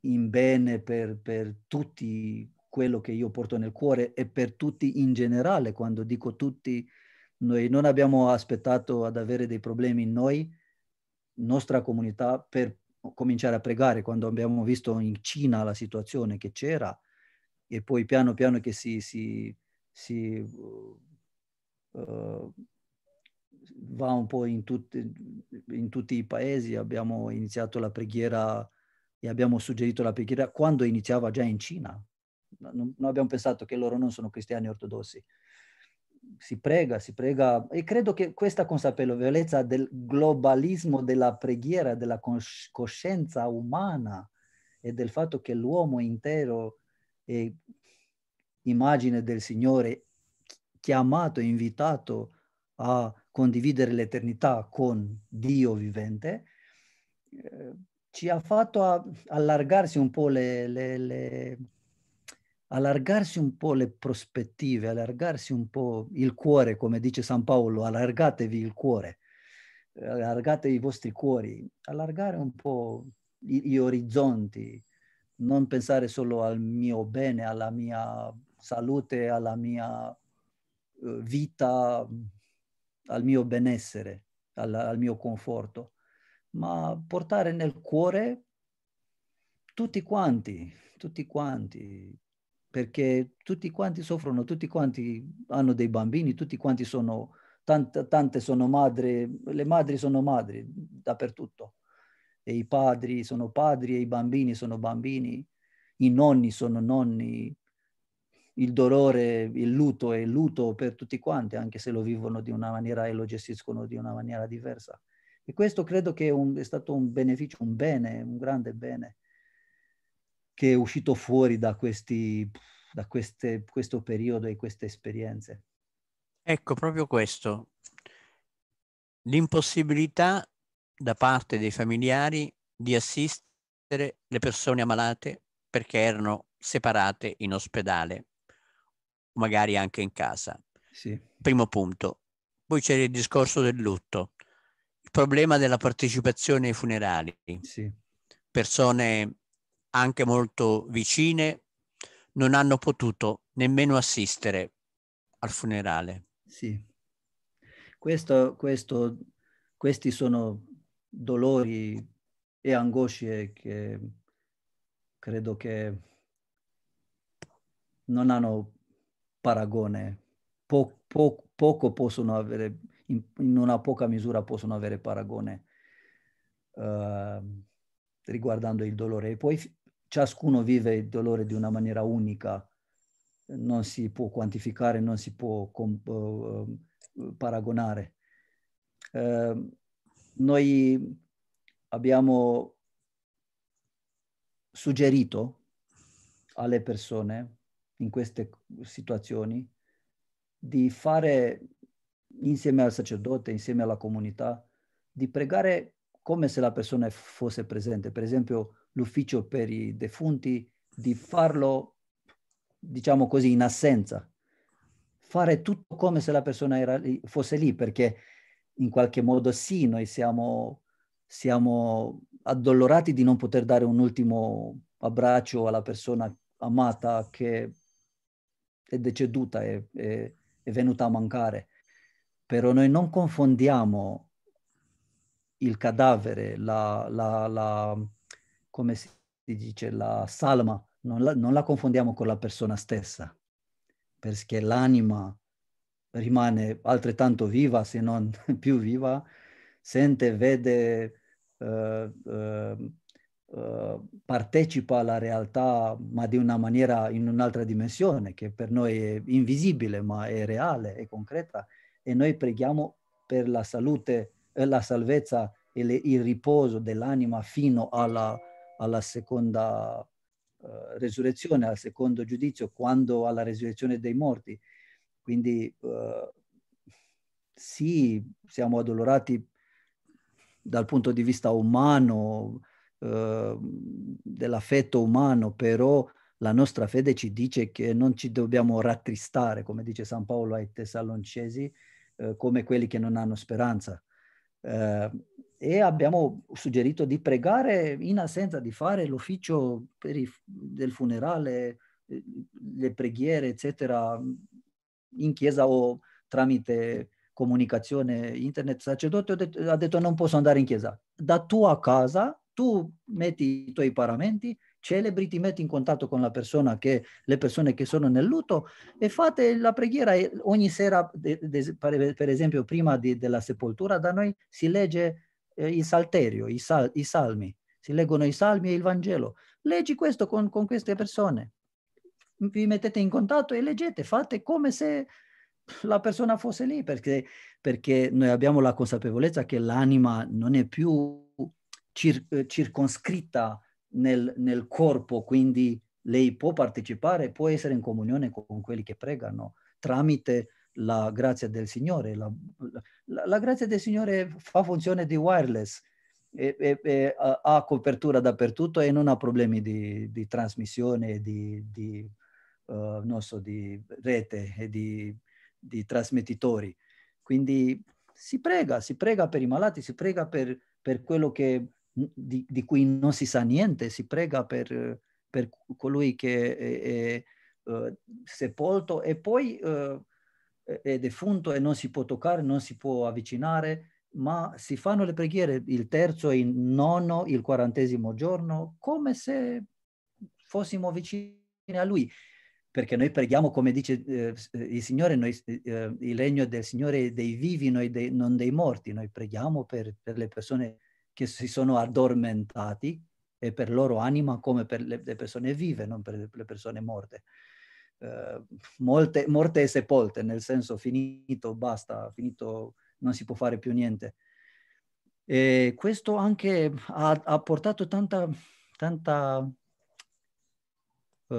in bene per, per tutti quello che io porto nel cuore e per tutti in generale. Quando dico tutti, noi non abbiamo aspettato ad avere dei problemi noi, nostra comunità, per cominciare a pregare. Quando abbiamo visto in Cina la situazione che c'era e poi piano piano che si, si, si uh, va un po' in, tut- in tutti i paesi, abbiamo iniziato la preghiera e abbiamo suggerito la preghiera quando iniziava già in Cina. Non, non abbiamo pensato che loro non sono cristiani ortodossi. Si prega, si prega e credo che questa consapevolezza del globalismo della preghiera, della cosci- coscienza umana e del fatto che l'uomo intero è immagine del Signore chiamato, invitato a condividere l'eternità con Dio vivente, eh, ci ha fatto allargarsi un po' le, le, le allargarsi un po' le prospettive, allargarsi un po' il cuore, come dice San Paolo, allargatevi il cuore, eh, allargate i vostri cuori, allargare un po' gli, gli orizzonti, non pensare solo al mio bene, alla mia salute, alla mia eh, vita, al mio benessere, al, al mio conforto, ma portare nel cuore tutti quanti, tutti quanti, perché tutti quanti soffrono, tutti quanti hanno dei bambini, tutti quanti sono, tante, tante sono madri, le madri sono madri dappertutto, e i padri sono padri, e i bambini sono bambini, i nonni sono nonni, il dolore, il luto è luto per tutti quanti, anche se lo vivono di una maniera e lo gestiscono di una maniera diversa. E questo credo che è, un, è stato un beneficio, un bene, un grande bene che è uscito fuori da, questi, da queste, questo periodo e queste esperienze. Ecco, proprio questo. L'impossibilità da parte dei familiari di assistere le persone ammalate perché erano separate in ospedale, magari anche in casa. Sì. Primo punto. Poi c'è il discorso del lutto problema della partecipazione ai funerali. Sì. Persone anche molto vicine non hanno potuto nemmeno assistere al funerale. Sì, questo, questo, questi sono dolori e angosce che credo che non hanno paragone, po- po- poco possono avere in, in una poca misura possono avere paragone eh, riguardando il dolore. E poi ciascuno vive il dolore di una maniera unica, non si può quantificare, non si può eh, eh, paragonare. Eh, noi abbiamo suggerito alle persone in queste situazioni di fare insieme al sacerdote, insieme alla comunità, di pregare come se la persona fosse presente, per esempio l'ufficio per i defunti, di farlo, diciamo così, in assenza, fare tutto come se la persona era, fosse lì, perché in qualche modo sì, noi siamo, siamo addolorati di non poter dare un ultimo abbraccio alla persona amata che è deceduta, è, è, è venuta a mancare però noi non confondiamo il cadavere, la, la, la come si dice, la salma, non la, non la confondiamo con la persona stessa, perché l'anima rimane altrettanto viva, se non più viva, sente, vede, Uh, uh, uh, partecipa alla realtà ma di una maniera in un'altra dimensione che per noi è invisibile ma è reale, è concreta e noi preghiamo per la salute, eh, la salvezza e le, il riposo dell'anima fino alla, alla seconda uh, resurrezione, al secondo giudizio, quando alla resurrezione dei morti. Quindi uh, sì, siamo addolorati dal punto di vista umano, uh, dell'affetto umano, però la nostra fede ci dice che non ci dobbiamo rattristare, come dice San Paolo ai Tessaloncesi, eh, come quelli che non hanno speranza. Eh, e abbiamo suggerito di pregare in assenza di fare l'ufficio i, del funerale, eh, le preghiere, eccetera, in chiesa o tramite comunicazione internet. Sacerdote detto, ha detto non posso andare in chiesa. Da tua casa tu metti i tuoi paramenti, celebri, ti metti in contatto con la persona che, le persone che sono nel lutto e fate la preghiera ogni sera, per esempio prima di, della sepoltura da noi si legge eh, il salterio, i, sal, i, salmi, si leggono i salmi e il Vangelo. Leggi questo con, con queste persone, vi mettete in contatto e leggete, fate come se la persona fosse lì, perché, perché noi abbiamo la consapevolezza che l'anima non è più cir eh, circoscritta nel, nel corpo, quindi lei può partecipare, può essere in comunione con quelli che pregano tramite la grazia del Signore. La, la, la grazia del Signore fa funzione di wireless, e, e, e ha copertura dappertutto e non ha problemi di, di trasmissione, di, di, uh, so, di, rete e di, trasmettitori. Quindi si prega, si prega per i malati, si prega per, per quello che di, di, cui non si sa niente, si prega per, per colui che è, è uh, sepolto e poi uh, è defunto e non si può toccare, non si può avvicinare, ma si fanno le preghiere il terzo, il nono, il quarantesimo giorno, come se fossimo vicini a lui. Perché noi preghiamo, come dice eh, il Signore, noi, eh, il regno del Signore dei vivi, noi dei, non dei morti, noi preghiamo per, per le persone che si sono addormentati e per loro anima come per le, le persone vive, non per le persone morte. Uh, molte, morte e sepolte, nel senso finito, basta, finito, non si può fare più niente. E questo anche ha, ha portato tanta, tanta uh,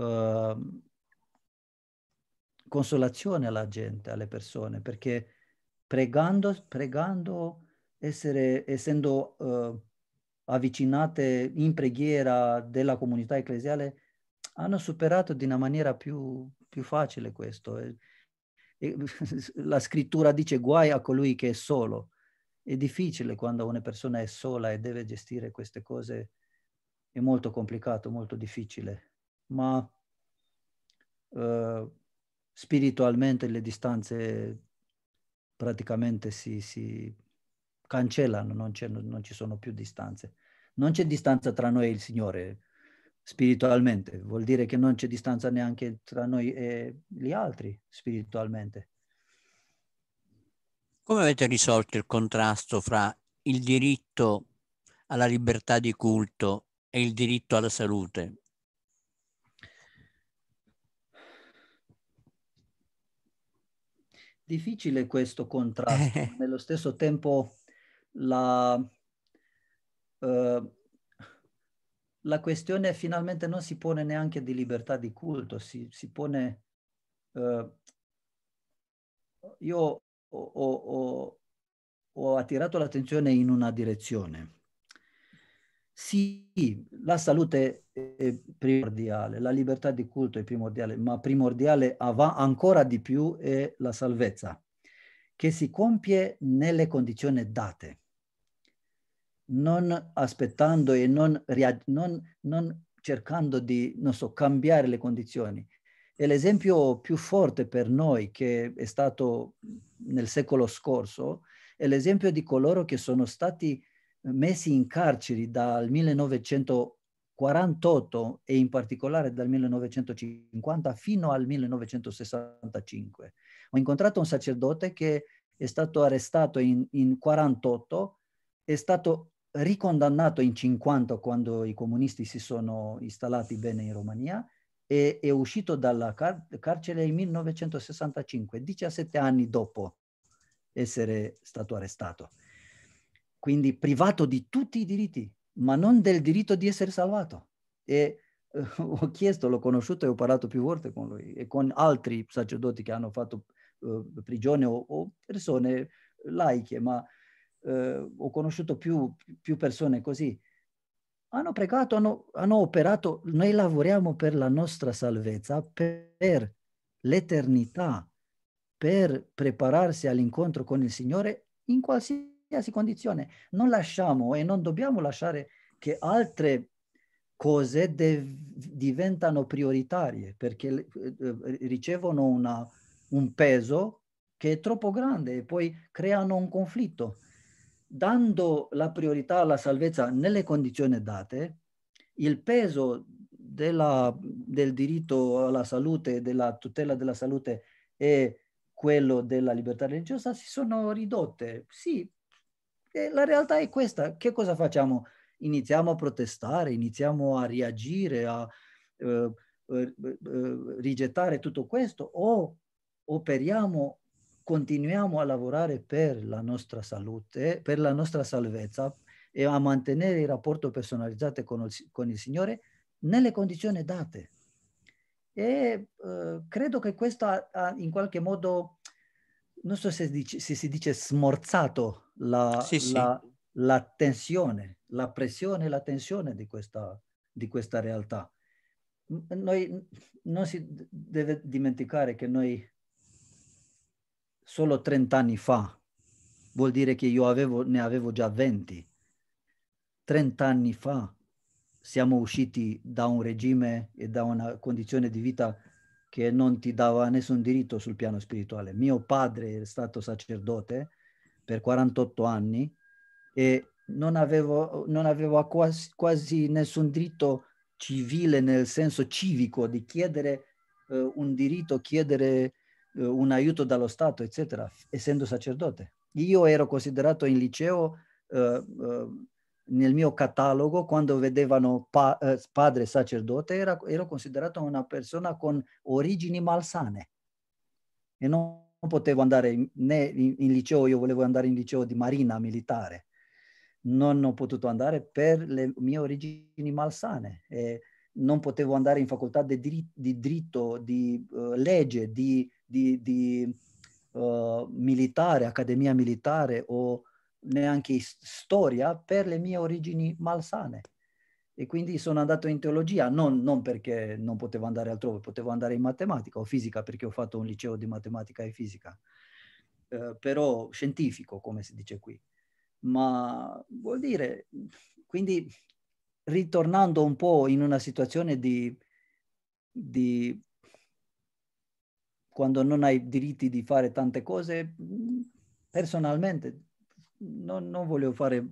uh, consolazione alla gente, alle persone, perché pregando, pregando essere, essendo uh, avvicinate in preghiera della comunità ecclesiale, hanno superato di una maniera più, più facile questo. E, e, la scrittura dice guai a colui che è solo. È difficile quando una persona è sola e deve gestire queste cose, è molto complicato, molto difficile, ma uh, spiritualmente le distanze praticamente si, si cancellano, non, non, ci sono più distanze. Non c'è distanza tra noi e il Signore spiritualmente, vuol dire che non c'è distanza neanche tra noi e gli altri spiritualmente. Come avete risolto il contrasto fra il diritto alla libertà di culto e il diritto alla salute? difficile questo contrasto, eh. nello stesso tempo la, uh, la, questione finalmente non si pone neanche di libertà di culto, si, si pone... Uh, io ho, ho, ho attirato l'attenzione in una direzione. Sì, la salute è primordiale, la libertà di culto è primordiale, ma primordiale av- ancora di più è la salvezza, che si compie nelle condizioni date, non aspettando e non, ria- non, non cercando di so, cambiare le condizioni. E l'esempio più forte per noi, che è stato nel secolo scorso, è l'esempio di coloro che sono stati eh, messi in carceri dal 1980 48 e in particolare dal 1950 fino al 1965. Ho incontrato un sacerdote che è stato arrestato in, in 48, è stato ricondannato in 50 quando i comunisti si sono installati bene in Romania e è uscito dalla car- carcere nel 1965, 17 anni dopo essere stato arrestato. Quindi privato di tutti i diritti, ma non del diritto di essere salvato. E eh, ho chiesto, l'ho conosciuto e ho parlato più volte con lui e con altri sacerdoti che hanno fatto uh, prigione o, o, persone laiche, ma uh, ho conosciuto più, più, persone così. Hanno pregato, hanno, hanno, operato, noi lavoriamo per la nostra salvezza, per l'eternità, per prepararsi all'incontro con il Signore in qualsiasi qualsiasi condizione. Non lasciamo e non dobbiamo lasciare che altre cose de- diventano prioritarie perché eh, ricevono una, un peso che è troppo grande e poi creano un conflitto. Dando la priorità alla salvezza nelle condizioni date, il peso della, del diritto alla salute, della tutela della salute e quello della libertà religiosa si sono ridotte. Sì, e la realtà è questa. Che cosa facciamo? Iniziamo a protestare, iniziamo a reagire, a eh eh, eh, eh, rigettare tutto questo o operiamo, continuiamo a lavorare per la nostra salute, per la nostra salvezza e a mantenere il rapporto personalizzato con il, con il Signore nelle condizioni date. E eh, credo che questo ha, ha in qualche modo non so se, dice, se si dice smorzato la, sì, la, sì. la, tensione, la pressione, la tensione di questa, di questa realtà. Noi, non si deve dimenticare che noi solo 30 anni fa, vuol dire che io avevo, ne avevo già 20, 30 anni fa siamo usciti da un regime e da una condizione di vita che non ti dava nessun diritto sul piano spirituale. Mio padre è stato sacerdote per 48 anni e non avevo, non avevo quasi, quasi, nessun diritto civile nel senso civico di chiedere eh, un diritto, chiedere eh, un aiuto dallo Stato, eccetera, essendo sacerdote. Io ero considerato in liceo eh, eh nel mio catalogo, quando vedevano pa- eh, padre sacerdote, era, ero considerato una persona con origini malsane e non, potevo andare in, né in, in, liceo, io volevo andare in liceo di marina militare, non ho potuto andare per le mie origini malsane, e non potevo andare in facoltà di, dir- di diritto, di uh, legge, di, di, di uh, militare, accademia militare o neanche storia per le mie origini malsane. E quindi sono andato in teologia, non, non perché non potevo andare altrove, potevo andare in matematica o fisica perché ho fatto un liceo di matematica e fisica, eh, però scientifico come si dice qui. Ma vuol dire, quindi ritornando un po' in una situazione di, di quando non hai diritti di fare tante cose, mm, personalmente non, non volevo fare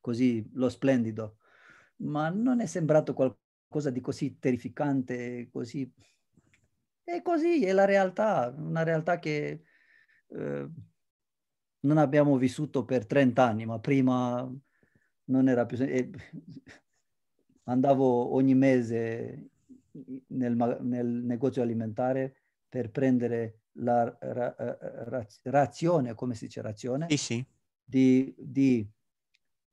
così lo splendido, ma non è sembrato qualcosa di così terrificante, così... È così, è la realtà, una realtà che eh, non abbiamo vissuto per 30 anni, ma prima non era più... Eh, andavo ogni mese nel, nel, negozio alimentare per prendere la ra, ra, razione, come si dice razione? Sì, sì di, di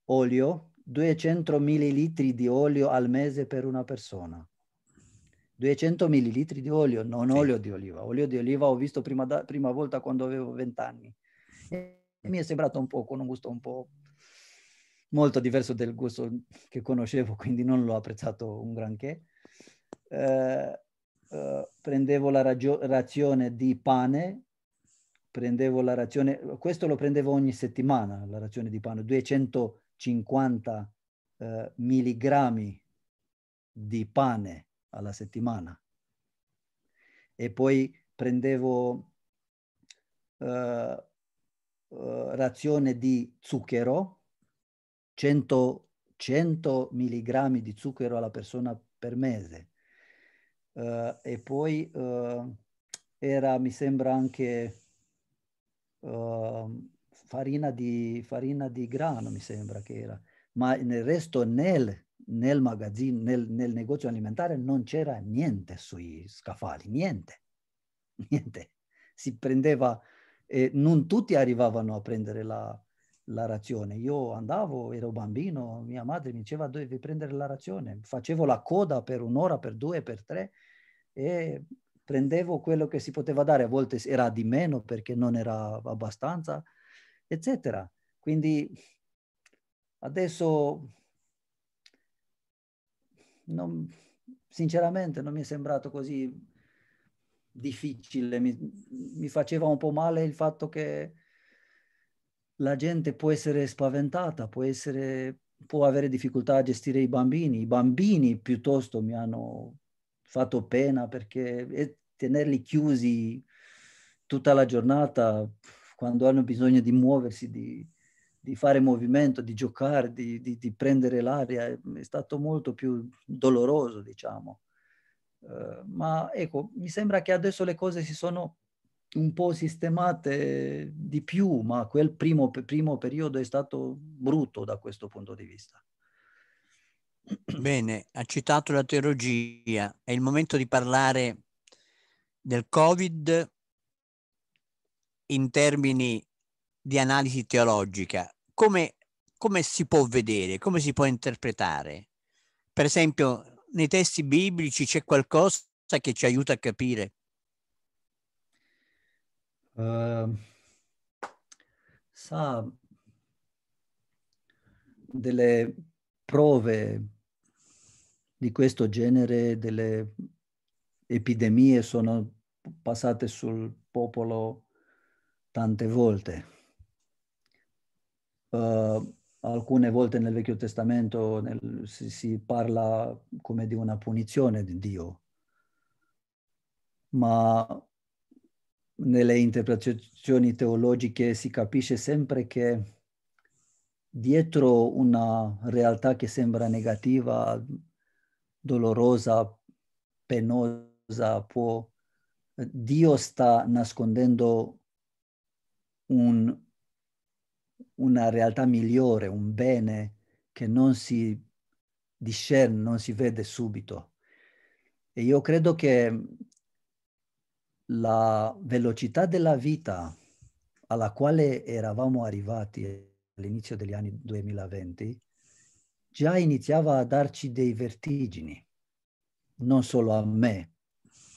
olio, 200 millilitri di olio al mese per una persona. 200 millilitri di olio, non sì. olio di oliva. Olio di oliva ho visto prima, da, prima volta quando avevo 20 anni. E mi è sembrato un po' con un gusto un po' molto diverso del gusto che conoscevo, quindi non l'ho apprezzato un granché. Eh, eh, prendevo la ragione, razione di pane prendevo la razione, questo lo prendevo ogni settimana, la razione di pane, 250 eh, milligrammi di pane alla settimana. E poi prendevo eh, eh razione di zucchero, 100, 100 milligrammi di zucchero alla persona per mese. Uh, e poi uh, era, mi sembra, anche uh, farina, di, farina, di, grano, mi sembra che era, ma nel resto nel, nel magazzino, nel, nel negozio alimentare non c'era niente sui scaffali, niente, niente. Si prendeva, eh, non tutti arrivavano a prendere la, la razione. Io andavo, ero bambino, mia madre mi diceva dovevi prendere la razione, facevo la coda per un'ora, per due, per tre e prendevo quello che si poteva dare, a volte era di meno perché non era abbastanza, eccetera. Quindi adesso, non, sinceramente, non mi è sembrato così difficile, mi, mi, faceva un po' male il fatto che la gente può essere spaventata, può, essere, può avere difficoltà a gestire i bambini. I bambini piuttosto mi hanno fatto pena perché tenerli chiusi tutta la giornata quando hanno bisogno di muoversi, di, di fare movimento, di giocare, di, di, di, prendere l'aria, è stato molto più doloroso, diciamo. Uh, ma ecco, mi sembra che adesso le cose si sono un po' sistemate di più, ma quel primo, primo periodo è stato brutto da questo punto di vista. Bene, ha citato la teologia. È il momento di parlare del Covid in termini di analisi teologica. Come, come si può vedere, come si può interpretare? Per esempio, nei testi biblici c'è qualcosa che ci aiuta a capire? Uh, sa, delle prove di questo genere delle epidemie sono passate sul popolo tante volte. Uh, alcune volte nel Vecchio Testamento nel, si, si, parla come di una punizione di Dio, ma nelle interpretazioni teologiche si capisce sempre che dietro una realtà che sembra negativa dolorosa, penosa, può... Dio sta nascondendo un, una realtà migliore, un bene che non si discerne, non si vede subito. E io credo che la velocità della vita alla quale eravamo arrivati all'inizio degli anni 2020 già iniziava a darci dei vertigini, non solo a me,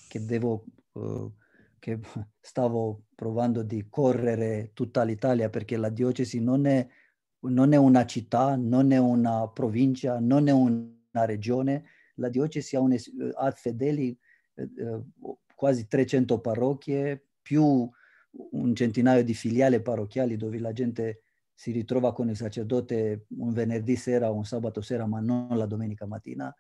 che, devo, uh, che stavo provando di correre tutta l'Italia perché la diocesi non è, non è una città, non è una provincia, non è una regione, la diocesi ha, un, eh, ha fedeli uh, quasi 300 parrocchie, più un centinaio di filiali parrocchiali dove la gente si ritrova con il sacerdote un venerdì sera o un sabato sera, ma non la domenica mattina.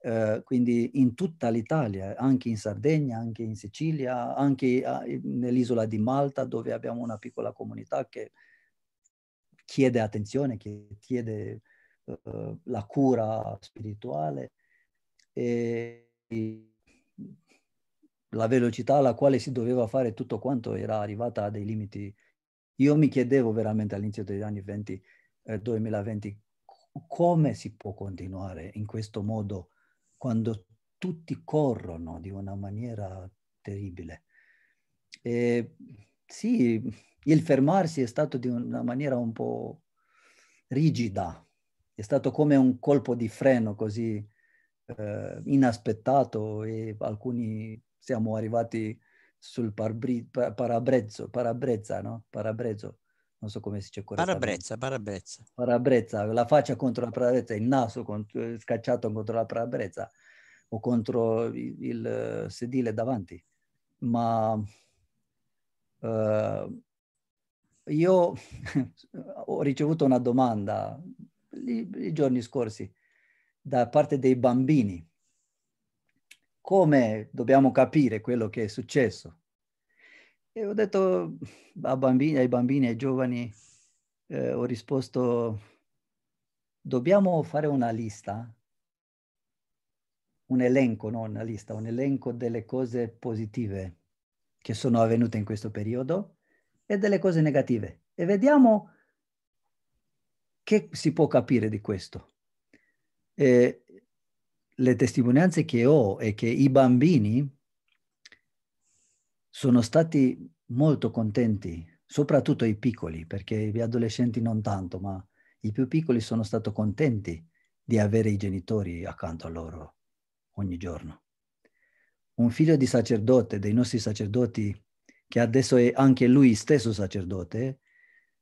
Uh, quindi in tutta l'Italia, anche in Sardegna, anche in Sicilia, anche a, ah, nell'isola di Malta, dove abbiamo una piccola comunità che chiede attenzione, che chiede uh, la cura spirituale. E la velocità alla quale si doveva fare tutto quanto era arrivata a dei limiti io mi chiedevo veramente all'inizio degli anni 20, eh, 2020 come si può continuare in questo modo quando tutti corrono di una maniera terribile. E, sì, il fermarsi è stato di una maniera un po' rigida, è stato come un colpo di freno così eh, inaspettato e alcuni siamo arrivati sul parabri, parabrezzo, parabrezza, no? Parabrezzo, non so come si dice correttamente. Parabrezza, parabrezza. Parabrezza, la faccia contro la parabrezza, il naso contro, scacciato contro la parabrezza o contro il, il eh, sedile davanti. Ma uh, io ho ricevuto una domanda i, i giorni scorsi da parte dei bambini come dobbiamo capire quello che è successo. E ho detto bambini, ai bambini, ai giovani, eh, ho risposto, dobbiamo fare una lista, un elenco, non una lista, un elenco delle cose positive che sono avvenute in questo periodo e delle cose negative. E vediamo che si può capire di questo. E le testimonianze che ho è che i bambini sono stati molto contenti, soprattutto i piccoli, perché gli adolescenti non tanto, ma i più piccoli sono stati contenti di avere i genitori accanto a loro ogni giorno. Un figlio di sacerdote, dei nostri sacerdoti, che adesso è anche lui stesso sacerdote,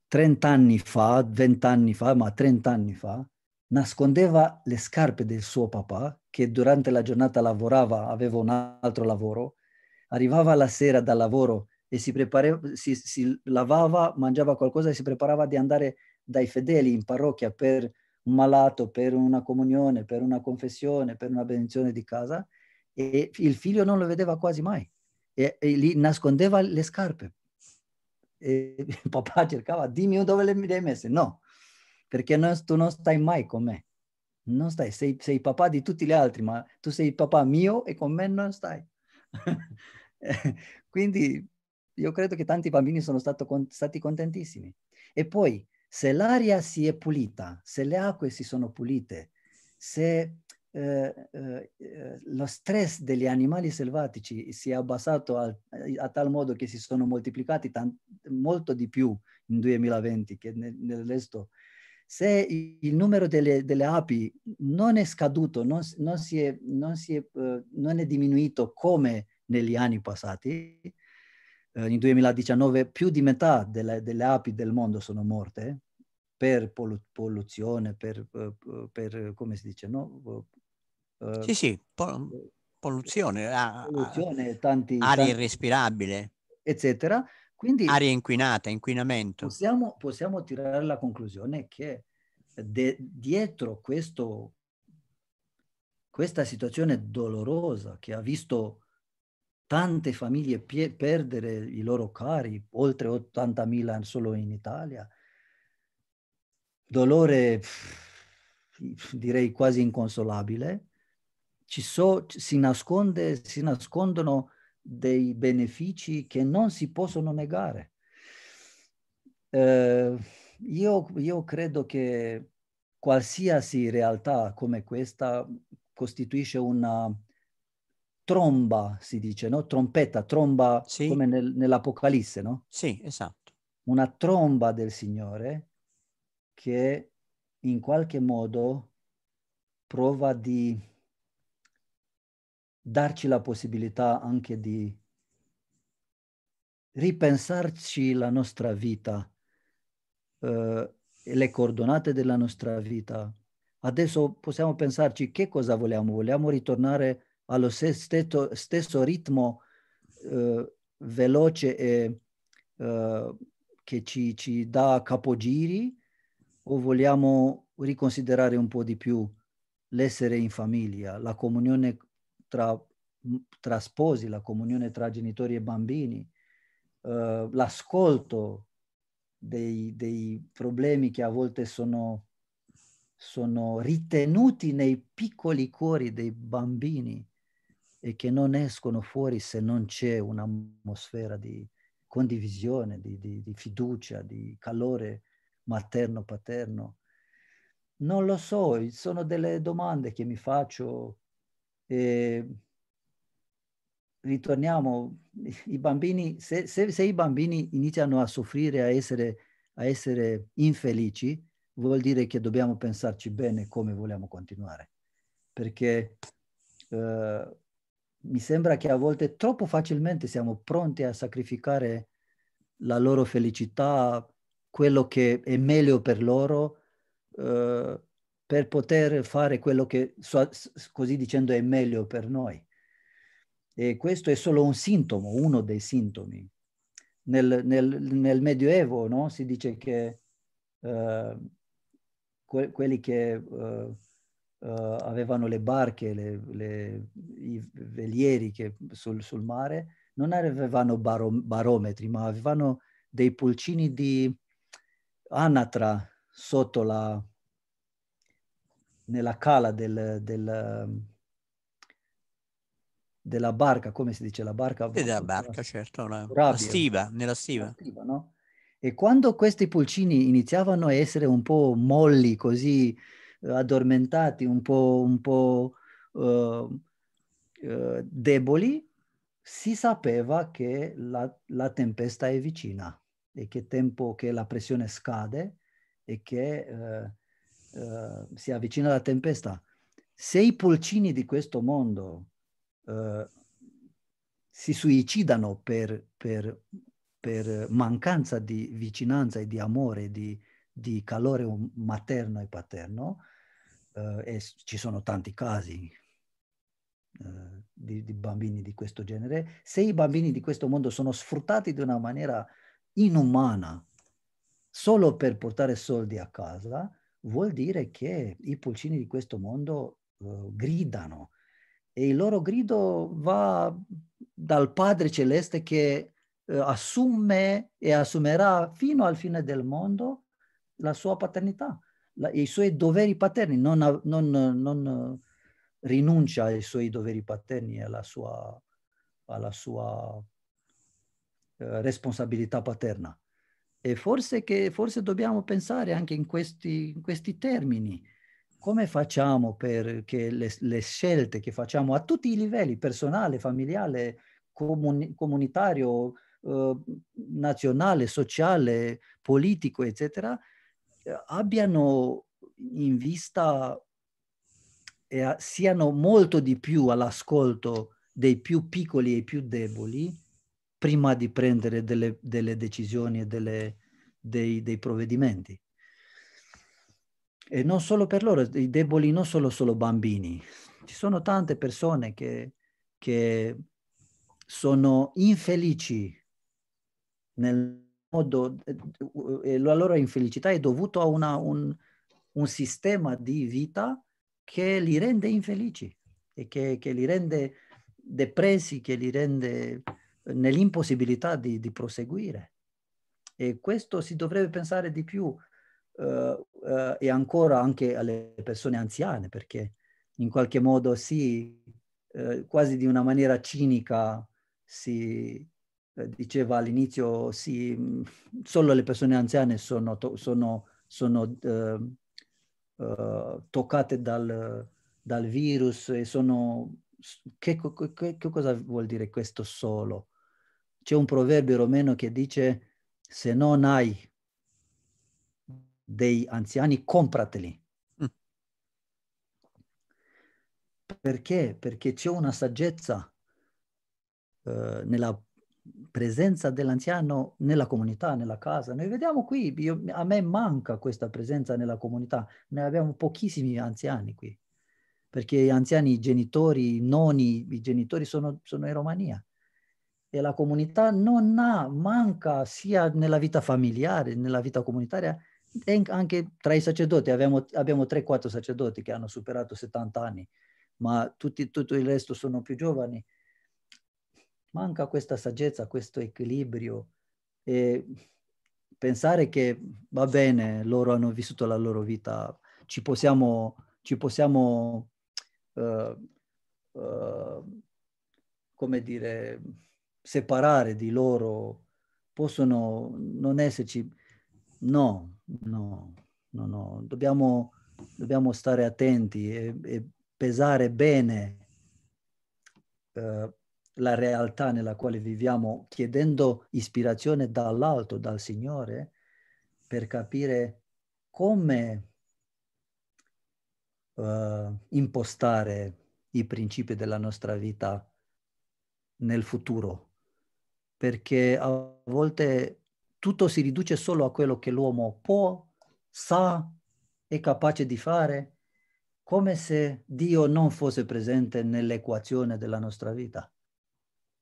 30 anni fa, 20 anni fa, ma 30 anni fa, nascondeva le scarpe del suo papà, che durante la giornata lavorava, aveva un altro lavoro, arrivava la sera dal lavoro e si, prepare, si, si lavava, mangiava qualcosa e si preparava di andare dai fedeli in parrocchia per un malato, per una comunione, per una confessione, per una benedizione di casa e il figlio non lo vedeva quasi mai e, e gli nascondeva le scarpe. E papà cercava, dimmi dove le, le hai messe. No, perché non, tu non stai mai con me. Non stai, sei, sei papà di tutti gli altri, ma tu sei papà mio e con me non stai. Quindi io credo che tanti bambini sono con, stati contentissimi. E poi, se l'aria si è pulita, se le acque si sono pulite, se eh, eh, lo stress degli animali selvatici si è abbassato al, a tal modo che si sono moltiplicati tant- molto di più in 2020 che nel, nel resto se il numero delle, delle api non è scaduto, non, non, si è, non, si è, eh, non, è, diminuito come negli anni passati, eh, in 2019 più di metà delle, delle, api del mondo sono morte per pollu- polluzione, per, eh, per, come si dice, no? Eh, sì, sì, pol- eh, polluzione, ah, ah, polluzione tanti, aria tanti, irrespirabile, eccetera. Quindi, aria inquinata, inquinamento. Possiamo, possiamo tirare la conclusione che eh, de- dietro questo, questa situazione dolorosa che ha visto tante famiglie pie- perdere i loro cari, oltre 80.000 solo in Italia, dolore pff, direi quasi inconsolabile, ci so, si, nasconde, si nascondono dei benefici che non si possono negare. Eh, io, io credo che qualsiasi realtà come questa costituisce una tromba, si dice, no? Trompetta, tromba sì. come nel, nell'Apocalisse, no? Sì, esatto. Una tromba del Signore che in qualche modo prova di darci la possibilità anche di ripensarci la nostra vita, eh, le coordonate della nostra vita. Adesso possiamo pensarci che cosa vogliamo, vogliamo ritornare allo stesso, stesso ritmo eh, veloce e, eh, che ci, ci dà capogiri o vogliamo riconsiderare un po' di più l'essere in famiglia, la comunione tra, tra sposi, la comunione tra genitori e bambini, eh, l'ascolto dei, dei, problemi che a volte sono, sono ritenuti nei piccoli cuori dei bambini e che non escono fuori se non c'è un'atmosfera di condivisione, di, di, di fiducia, di calore materno-paterno. Non lo so, sono delle domande che mi faccio eh, ritorniamo, i bambini, se, se, se, i bambini iniziano a soffrire, a essere, a essere infelici, vuol dire che dobbiamo pensarci bene come vogliamo continuare, perché eh, mi sembra che a volte troppo facilmente siamo pronti a sacrificare la loro felicità, quello che è meglio per loro. Eh, per poter fare quello che, così dicendo, è meglio per noi. E questo è solo un sintomo, uno dei sintomi. Nel, nel, nel Medioevo no? si dice che uh, que quelli che uh, uh, avevano le barche, le, le, i velieri che sul, sul, mare, non avevano baro barometri, ma avevano dei pulcini di anatra sotto la, nella cala del, del, della barca, come si dice la barca? Della barca, la, certo, la, la stiva, nella stiva. stiva no? E quando questi pulcini iniziavano a essere un po' molli, così eh, addormentati, un po', un po' uh, uh, deboli, si sapeva che la, la, tempesta è vicina e che, tempo, che la pressione scade e che uh, eh, si avvicina la tempesta. Se i pulcini di questo mondo uh, si suicidano per, per, per, mancanza di vicinanza e di amore, di, di calore um-, materno e paterno, Uh, e ci sono tanti casi uh, di, di, bambini di questo genere, se i bambini di questo mondo sono sfruttati di una maniera inumana solo per portare soldi a casa, vuol dire che i pulcini di questo mondo uh, gridano e il loro grido va dal Padre Celeste che uh, assume e assumerà fino al fine del mondo la sua paternità, la, i suoi doveri paterni, non, non, non rinuncia ai suoi doveri paterni e alla sua, alla sua eh, responsabilità paterna. E forse, che, forse dobbiamo pensare anche in questi, in questi termini. Come facciamo perché le, le, scelte che facciamo a tutti i livelli, personale, familiare, comuni, comunitario, eh, nazionale, sociale, politico, eccetera, eh, abbiano in vista e a, siano molto di più all'ascolto dei più piccoli e più deboli prima di prendere delle, delle decisioni e dei, dei provvedimenti. E non solo per loro, i deboli non sono solo bambini, ci sono tante persone che, che sono infelici nel modo, la loro infelicità è dovuta a una, un, un, sistema di vita che li rende infelici e che, che li rende depressi, che li rende nell'impossibilità di, di, proseguire. E questo si dovrebbe pensare di più uh, uh, e ancora anche alle persone anziane, perché in qualche modo sì, uh, quasi di una maniera cinica, si diceva all'inizio, si, mm, solo le persone anziane sono, to- sono, sono ehm, toccate dal, dal virus e sono che, che, che, cosa vuol dire questo solo? C'è un proverbio romeno che dice se non hai dei anziani, comprateli. Mm. Perché? Perché c'è una saggezza eh, nella presenza dell'anziano nella comunità, nella casa. Noi vediamo qui, io, a me manca questa presenza nella comunità, Noi abbiamo pochissimi anziani qui, perché gli anziani, i genitori, i noni, i genitori sono, sono in Romania e la comunità non ha, manca sia nella vita familiare, nella vita comunitaria, e anche tra i sacerdoti. Abbiamo, abbiamo 3-4 sacerdoti che hanno superato 70 anni, ma tutti, tutto il resto sono più giovani. Manca questa saggezza, questo equilibrio. E pensare che va bene, loro hanno vissuto la loro vita, ci possiamo, ci possiamo uh, uh, come dire, separare di loro, possono non esserci. No, no, no, no. Dobbiamo, dobbiamo stare attenti e, e pesare bene uh, la realtà nella quale viviamo, chiedendo ispirazione dall'alto, dal Signore, per capire come uh, impostare i principi della nostra vita nel futuro perché a volte tutto si riduce solo a quello che l'uomo può, sa, è capace di fare, come se Dio non fosse presente nell'equazione della nostra vita,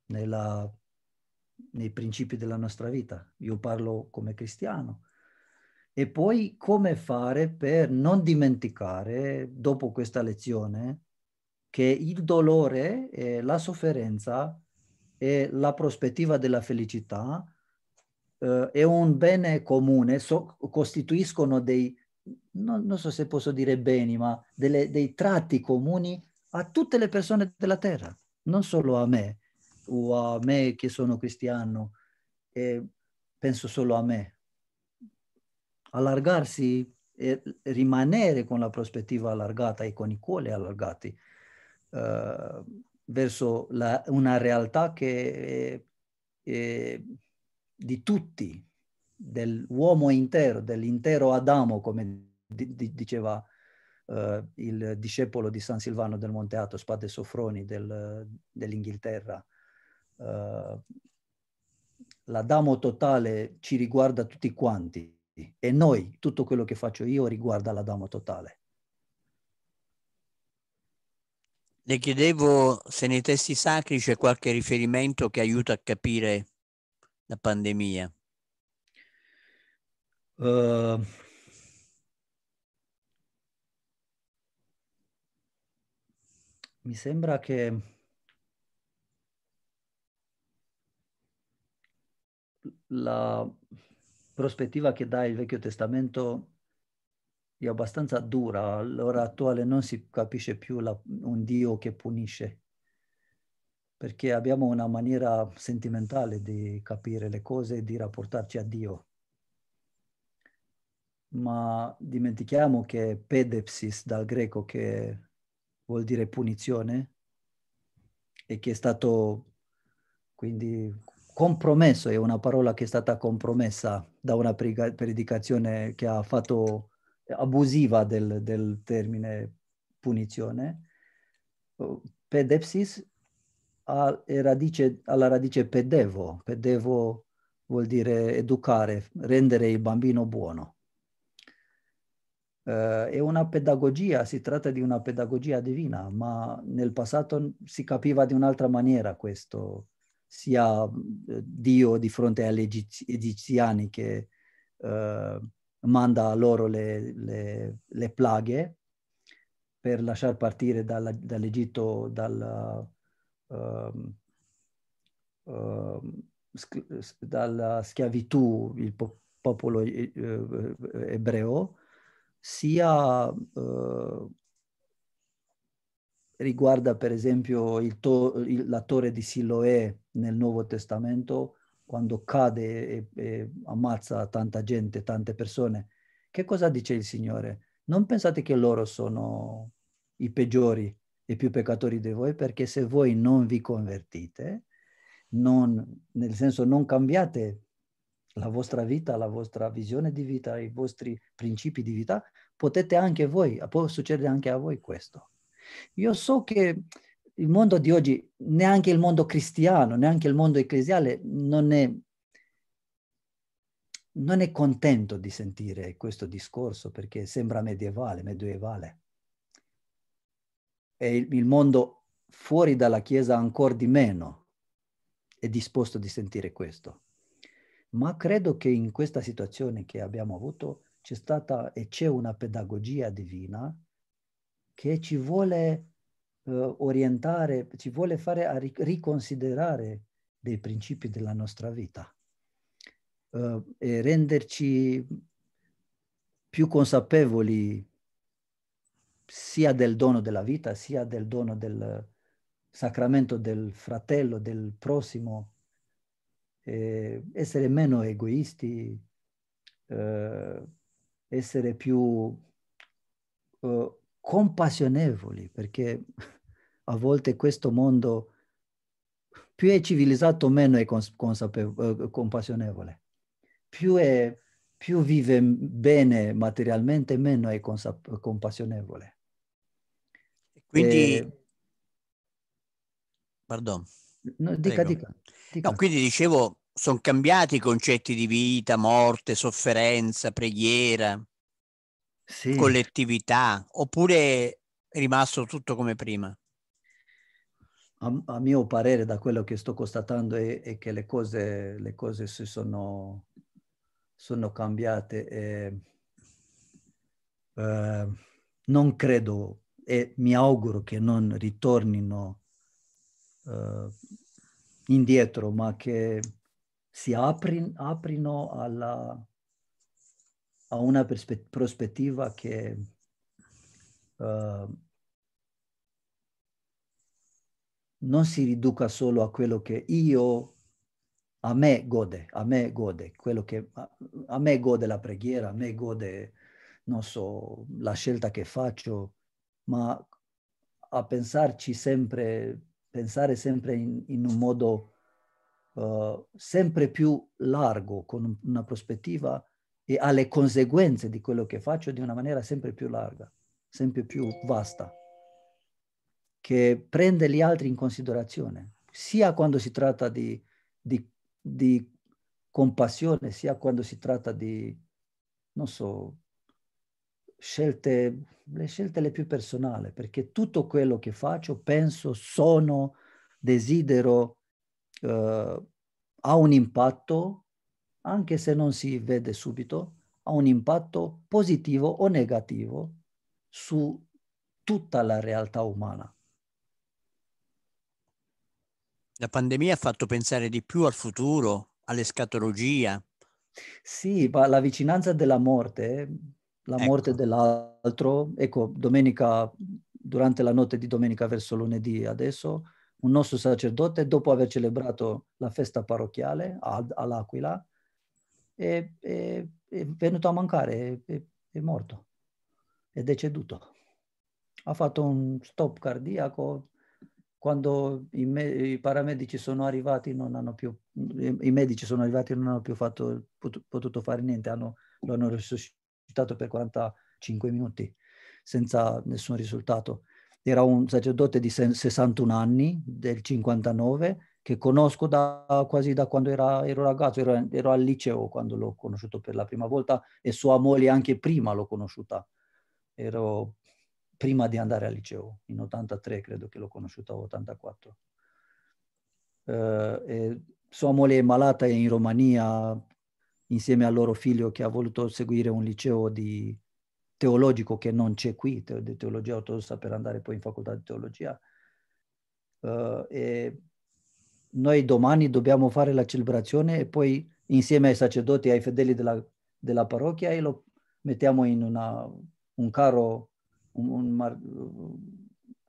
nella, nei principi della nostra vita. Io parlo come cristiano. E poi come fare per non dimenticare, dopo questa lezione, che il dolore e la sofferenza e la prospettiva della felicità eh, è un bene comune, so, costituiscono dei, non, non, so se posso dire beni, ma delle, dei tratti comuni a tutte le persone della terra, non solo a me o a me che sono cristiano e penso solo a me. Allargarsi e rimanere con la prospettiva allargata e con i cuori allargati. Uh, verso la, una realtà che è, eh, è eh, di tutti, dell'uomo intero, dell'intero Adamo, come di, di, diceva uh, il discepolo di San Silvano del Monte Athos, Padre Sofroni del, dell'Inghilterra. Uh, l'Adamo totale ci riguarda tutti quanti e noi, tutto quello che faccio io riguarda l'Adamo totale. Le chiedevo se nei testi sacri c'è qualche riferimento che aiuta a capire la pandemia. Uh, mi sembra che la prospettiva che dà il Vecchio Testamento è abbastanza dura. All'ora attuale non si capisce più la, un Dio che punisce, perché abbiamo una maniera sentimentale di capire le cose e di rapportarci a Dio. Ma dimentichiamo che pedepsis dal greco che vuol dire punizione e che è stato quindi compromesso, è una parola che è stata compromessa da una predicazione che ha fatto abusiva del, del termine punizione, pedepsis alla radice, alla radice pedevo, pedevo vuol dire educare, rendere il bambino buono. Uh, è una pedagogia, si tratta di una pedagogia divina, ma nel passato si capiva di un'altra maniera questo, sia eh, Dio di fronte agli egiziani che uh, manda a loro le, le, le plaghe per lasciar partire dall'Egitto dal, uh, uh, dalla schiavitù il po- popolo e- ebreo, sia uh, riguarda per esempio to- il, la torre di Siloè nel Nuovo Testamento, quando cade e, e ammazza tanta gente, tante persone, che cosa dice il Signore? Non pensate che loro sono i peggiori e più peccatori di voi, perché se voi non vi convertite, non, nel senso non cambiate la vostra vita, la vostra visione di vita, i vostri principi di vita, potete anche voi, può succedere anche a voi questo. Io so che il mondo di oggi, neanche il mondo cristiano, neanche il mondo ecclesiale, non è, non è contento di sentire questo discorso perché sembra medievale, medievale. E il, mondo fuori dalla Chiesa ancora di meno è disposto di sentire questo. Ma credo che in questa situazione che abbiamo avuto c'è stata e c'è una pedagogia divina che ci vuole uh, orientare, ci vuole fare a riconsiderare dei principi della nostra vita uh, e renderci più consapevoli sia del dono della vita, sia del dono del sacramento del fratello, del prossimo, eh, essere meno egoisti, eh, essere più eh, compassionevoli, perché a volte questo mondo più è civilizzato, meno è cons- eh, compassionevole. Più, è, più, vive bene materialmente, meno è consap- compassionevole. Quindi... E... Pardon. No, dica, dica, dica. No, quindi dicevo, sono cambiati i concetti di vita, morte, sofferenza, preghiera, sì. collettività, oppure è rimasto tutto come prima? a, a, mio parere, da quello che sto constatando, è, è che le cose, le cose si sono, sono cambiate. E, eh, non credo e mi auguro che non ritornino eh, indietro, ma che si apri, aprino alla, a una prospettiva che... Eh, non si riduca solo a quello che io, a me gode, a me gode, quello che a, a me gode la preghiera, a me gode, non so, la scelta che faccio, ma a pensarci sempre, pensare sempre in, in un modo uh, sempre più largo, con una prospettiva e alle conseguenze di quello che faccio di una maniera sempre più larga, sempre più vasta che prende gli altri in considerazione, sia quando si tratta di, di, di compassione, sia quando si tratta di, non so, scelte, le scelte le più personali, perché tutto quello che faccio, penso, sono, desidero, eh, ha un impatto, anche se non si vede subito, ha un impatto positivo o negativo su tutta la realtà umana. La pandemia ha fatto pensare di più al futuro, all'escatologia. Sì, ma la vicinanza della morte, la ecco. morte dell'altro, ecco, domenica, durante la notte di domenica verso lunedì adesso, un nostro sacerdote, dopo aver celebrato la festa parrocchiale all'Aquila, è, è, è venuto a mancare, è, è morto, è deceduto. Ha fatto un stop cardiaco, quando i, me- i paramedici sono arrivati non hanno più, i, medici sono arrivati e non hanno più fatto, pot- potuto fare niente, hanno, lo hanno resuscitato per 45 minuti senza nessun risultato. Era un sacerdote di 61 anni, del 59, che conosco da, quasi da quando era, ero ragazzo, ero, ero, al liceo quando l'ho conosciuto per la prima volta e sua moglie anche prima l'ho conosciuta. Ero prima di andare al liceo, in 83 credo che l'ho conosciuta, 84. Eh, sua moglie è malata in Romania insieme al loro figlio che ha voluto seguire un liceo di teologico che non c'è qui, te- di teologia ortodossa per andare poi in facoltà di teologia. Uh, e noi domani dobbiamo fare la celebrazione e poi insieme ai sacerdoti, ai fedeli della, della parrocchia, e lo mettiamo in una, un carro un, un mar- uh,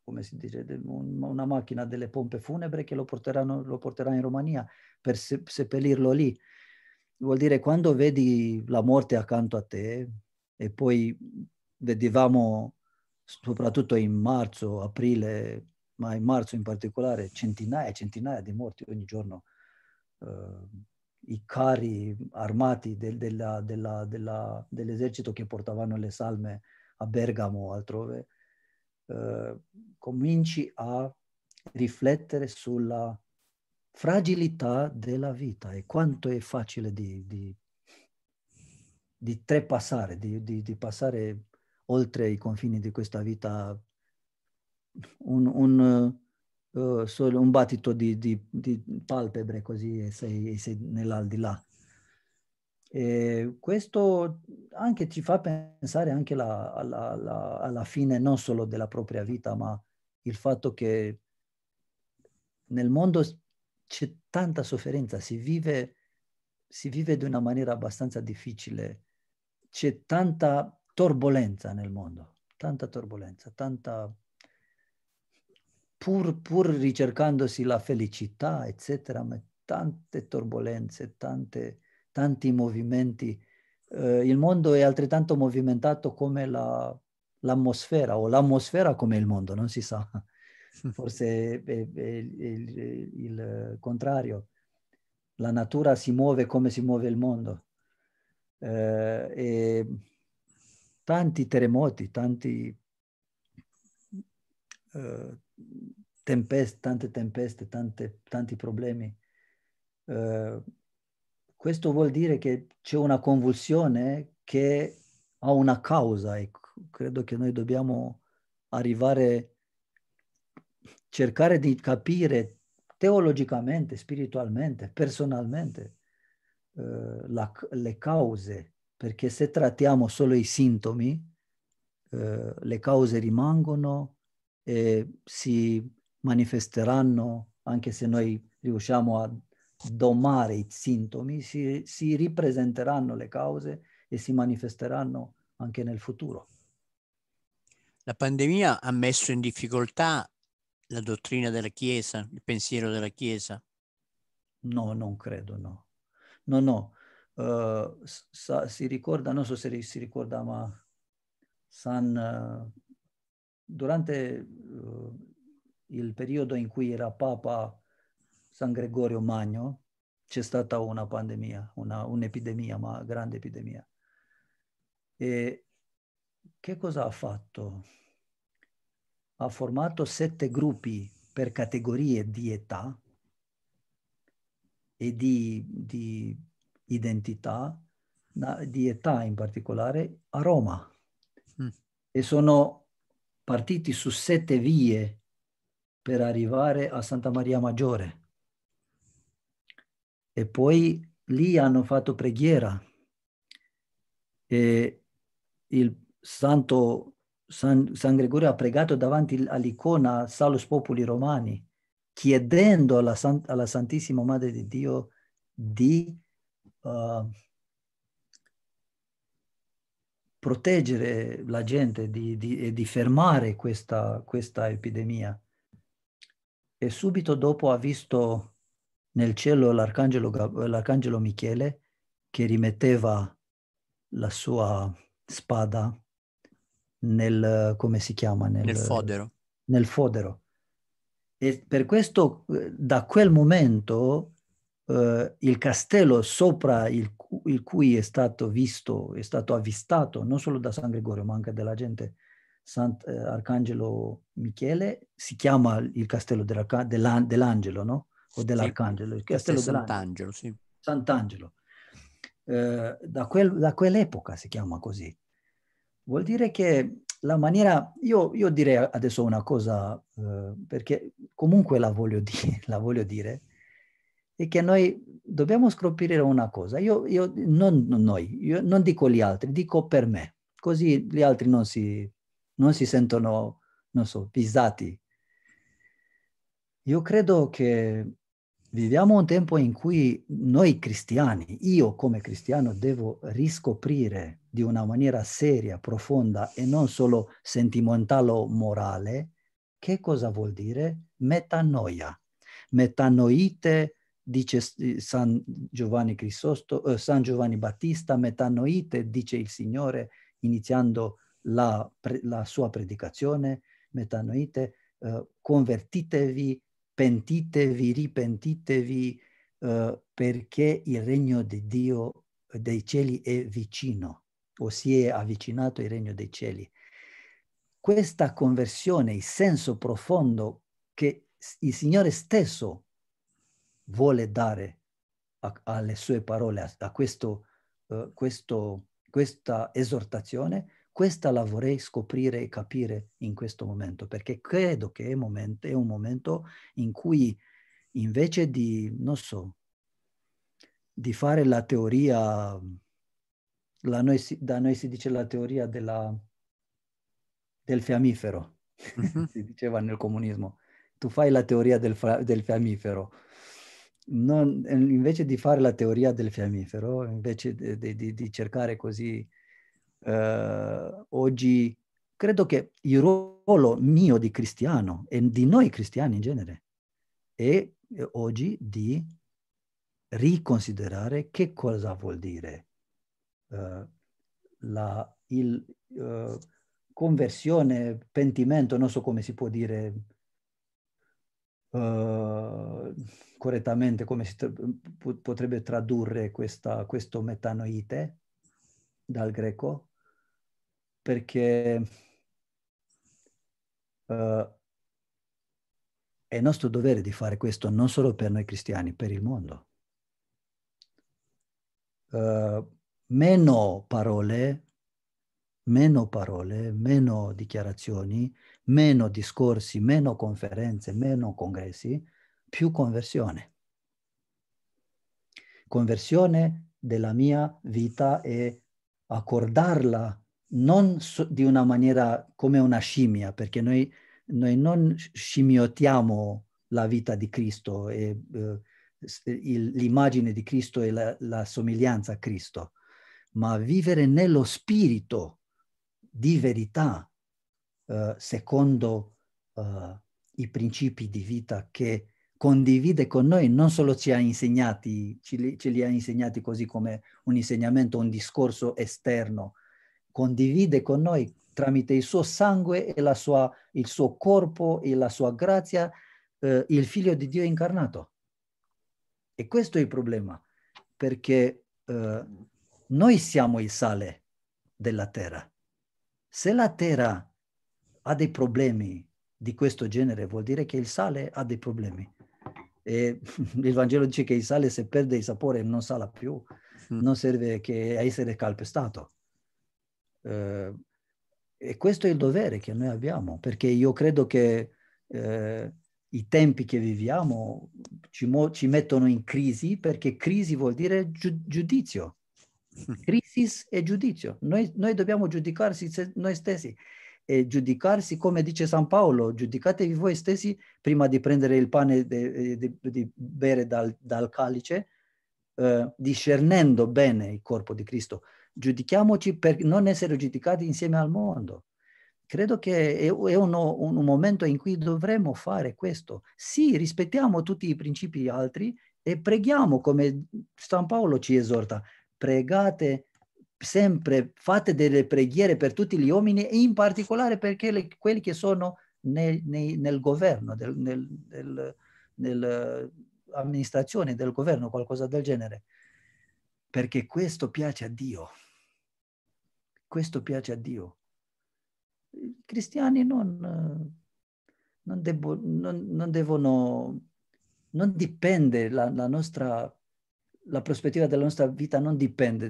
come si dice, un, una macchina delle pompe funebre che lo, lo porterà in Romania per se- seppellirlo lì. Vuol dire quando vedi la morte accanto a te e poi vedevamo soprattutto in marzo, aprile, ma in marzo in particolare, centinaia e centinaia di morti ogni giorno. Uh, I carri armati del, della, della, della, dell'esercito che portavano le salme a Bergamo o altrove, eh, cominci a riflettere sulla fragilità della vita e quanto è facile di, di, di trepassare, di, di, passare oltre i confini di questa vita un, un, uh, un battito di, palpebre così e sei, sei nell'aldilà. E questo anche ci fa pensare anche la, alla, alla, alla, fine non solo della propria vita, ma il fatto che nel mondo c'è tanta sofferenza, si vive, si vive di una maniera abbastanza difficile, c'è tanta turbolenza nel mondo, tanta torbolenza, tanta... pur, pur ricercandosi la felicità, eccetera, ma tante torbolenze, tante tanti movimenti. Eh, il mondo è altrettanto movimentato come la, l'atmosfera o l'atmosfera come il mondo, non si sa. Forse è, è, è, il, il, contrario. La natura si muove come si muove il mondo. Eh, tanti terremoti, tanti, eh, tempest, tante tempeste, tante, tanti problemi. Eh, questo vuol dire che c'è una convulsione che ha una causa e ecco. credo che noi dobbiamo arrivare, cercare di capire teologicamente, spiritualmente, personalmente eh, la, le cause, perché se trattiamo solo i sintomi, eh, le cause rimangono e si manifesteranno anche se noi riusciamo a domare i sintomi, si, si ripresenteranno le cause e si manifesteranno anche nel futuro. La pandemia ha messo in difficoltà la dottrina della Chiesa, il pensiero della Chiesa? No, non credo, no. No, no. Uh, sa, si ricorda, non so se si ricorda, ma San, uh, durante uh, il periodo in cui era Papa San Gregorio Magno c'è stata una pandemia, una, un'epidemia, ma grande epidemia. E che cosa ha fatto? Ha formato sette gruppi per categorie di età e di, di identità, di età in particolare, a Roma. Mm. E sono partiti su sette vie per arrivare a Santa Maria Maggiore e poi lì hanno fatto preghiera e il santo San, San Gregorio ha pregato davanti all'icona Salus Populi Romani chiedendo alla, San, alla Santissima Madre di Dio di uh, proteggere la gente di, di, e di fermare questa, questa epidemia. E subito dopo ha visto nel cielo l'arcangelo, l'arcangelo Michele che rimetteva la sua spada nel, come si chiama? Nel, nel fodero. Nel fodero. E per questo eh, da quel momento eh, il castello sopra il, il, cui è stato visto, è stato avvistato non solo da San Gregorio ma anche dalla gente, Sant'Arcangelo eh, Michele, si chiama il castello dell'angelo, no? o dell'Arcangelo, il castello Sant'Angelo. Sì. Sant'Angelo. Eh, da, quel, da, quell'epoca si chiama così. Vuol dire che la maniera, io, io direi adesso una cosa, eh, perché comunque la voglio, di, la voglio dire, è che noi dobbiamo scoprire una cosa. Io, io non, non, noi, io non dico gli altri, dico per me. Così gli altri non si, non si sentono, non so, pisati. Io credo che viviamo un tempo in cui noi cristiani, io come cristiano, devo riscoprire di una maniera seria, profonda e non solo sentimentale o morale, che cosa vuol dire metanoia. Metanoite, dice eh, San Giovanni, Crisosto, eh, San Giovanni Battista, metanoite, dice il Signore, iniziando la, la sua predicazione, metanoite, eh, convertitevi pentitevi, ripentitevi, eh, perché il regno di Dio eh, dei cieli è vicino, o si è avvicinato il regno dei cieli. Questa conversione, il senso profondo che il Signore stesso vuole dare a, alle sue parole, a, a questo, uh, questo, questa esortazione, questa la vorrei scoprire e capire in questo momento, perché credo che è, momento, è un momento in cui invece di, non so, di fare la teoria, la noi da noi si dice la teoria della, del fiammifero, mm-hmm. si diceva nel comunismo, tu fai la teoria del, del fiammifero. Non, invece di fare la teoria del fiammifero, invece di, di, di cercare così eh, oggi credo che il ruolo mio di cristiano e di noi cristiani in genere è eh, oggi di riconsiderare che cosa vuol dire uh, la il, uh, conversione, pentimento, non so come si può dire uh, correttamente, come si tra- potrebbe tradurre questa, questo metanoite dal greco, perché uh, è nostro dovere di fare questo non solo per noi cristiani, per il mondo. Uh, meno parole, meno parole, meno dichiarazioni, meno discorsi, meno conferenze, meno congressi, più conversione. Conversione della mia vita e accordarla non so, di una maniera come una scimmia, perché noi, noi non scimmiotiamo la vita di Cristo, e, eh, il, l'immagine di Cristo e la, la, somiglianza a Cristo, ma vivere nello spirito di verità eh, secondo eh, i principi di vita che condivide con noi, non solo ci ha insegnati, ce li, ce li ha insegnati così come un insegnamento, un discorso esterno, condivide con noi tramite il suo sangue e sua, il suo corpo e la sua grazia eh, il figlio di Dio incarnato. E questo è il problema, perché eh, noi siamo il sale della terra. Se la terra ha dei problemi di questo genere, vuol dire che il sale ha dei problemi. E il Vangelo dice che il sale se perde il sapore non sala più, mm. non serve che essere calpestato. Eh, e questo è il dovere che noi abbiamo, perché io credo che eh, i tempi che viviamo ci, mo- ci, mettono in crisi, perché crisi vuol dire giu- giudizio. Crisis e giudizio. Noi, noi dobbiamo giudicarsi se- noi stessi e giudicarsi, come dice San Paolo, giudicatevi voi stessi prima di prendere il pane e di bere dal, dal calice, eh, discernendo bene il corpo di Cristo giudichiamoci per non essere giudicati insieme al mondo. Credo che è, uno, un, momento in cui dovremmo fare questo. Sì, rispettiamo tutti i principi altri e preghiamo come San Paolo ci esorta. Pregate sempre, fate delle preghiere per tutti gli uomini e in particolare per quelli che sono nel, nel, nel governo, del, nel, nell'amministrazione del governo, qualcosa del genere. Perché questo piace a Dio questo piace a Dio. I cristiani non, non, debbo, non, non devono, non dipende la, la, nostra, la prospettiva della nostra vita non dipende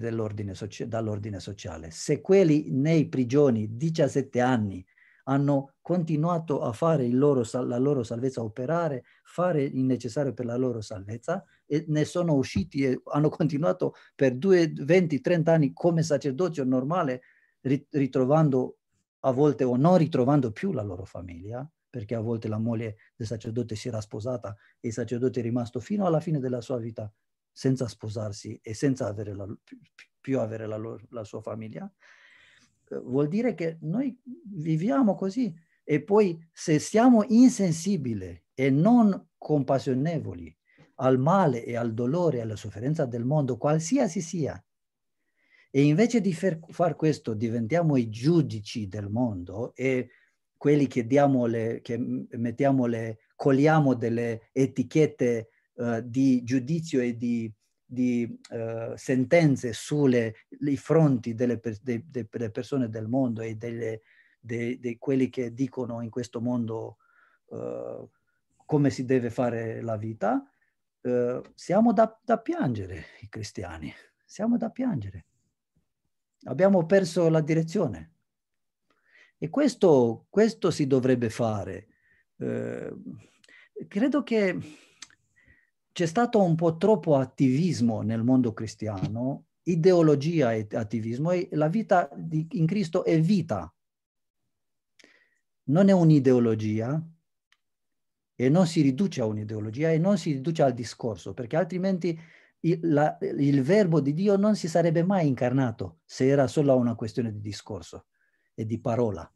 socia- dall'ordine sociale. Se quelli nei prigioni 17 anni hanno continuato a fare loro, la loro salvezza, operare, fare il necessario per la loro salvezza e ne sono usciti e hanno continuato per 2, 20, 30 anni come sacerdozio normale ritrovando a volte o non ritrovando più la loro famiglia, perché a volte la moglie del sacerdote si era sposata e il sacerdote è rimasto fino alla fine della sua vita senza sposarsi e senza avere la, più avere la, loro, la sua famiglia, eh, vuol dire che noi viviamo così e poi se siamo insensibili e non compassionevoli al male e al dolore e alla sofferenza del mondo, qualsiasi sia, e invece di far questo diventiamo i giudici del mondo e quelli che diamo le, che mettiamo le, coliamo delle etichette uh, di giudizio e di, di uh, sentenze sui fronti delle, per, de, de, delle, persone del mondo e di de, quelli che dicono in questo mondo uh, come si deve fare la vita, siamo da, da piangere i cristiani, siamo da piangere abbiamo perso la direzione. E questo, questo si dovrebbe fare. Eh, credo che c'è stato un po' troppo attivismo nel mondo cristiano, ideologia e attivismo, e la vita di, in Cristo è vita, non è un'ideologia e non si riduce a un'ideologia e non si riduce al discorso, perché altrimenti il, la, il, verbo di Dio non si sarebbe mai incarnato se era solo una questione di discorso e di parola.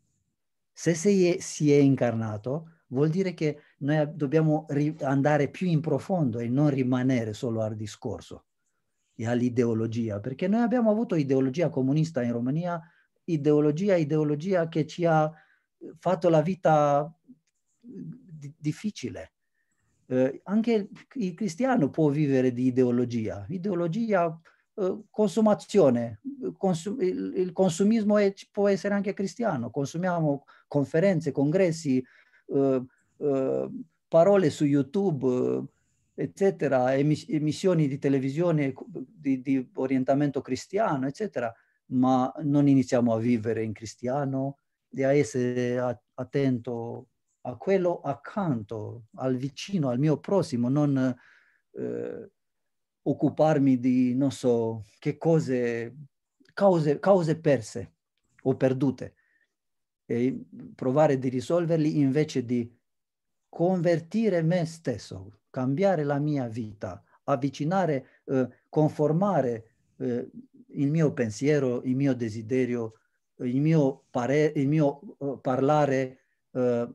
Se si è, si è incarnato, vuol dire che noi dobbiamo ri- andare più in profondo e non rimanere solo al discorso e all'ideologia, perché noi abbiamo avuto ideologia comunista in Romania, ideologia, ideologia che ci ha fatto la vita eh, d- difficile eh, anche il cristiano può vivere di ideologia. Ideologia, eh, consumazione, Consum- il, il, consumismo è, può essere anche cristiano. Consumiamo conferenze, congressi, eh, eh, parole su YouTube, eccetera, emis- emissioni di televisione di, di orientamento cristiano, eccetera, ma non iniziamo a vivere in cristiano e a essere attento a quello accanto, al vicino, al mio prossimo, non eh, occuparmi di, non so, che cose, cause, cause perse o perdute e provare di risolverli invece di convertire me stesso, cambiare la mia vita, avvicinare, eh, conformare eh, il mio pensiero, il mio desiderio, il mio, pare- il mio eh, parlare eh,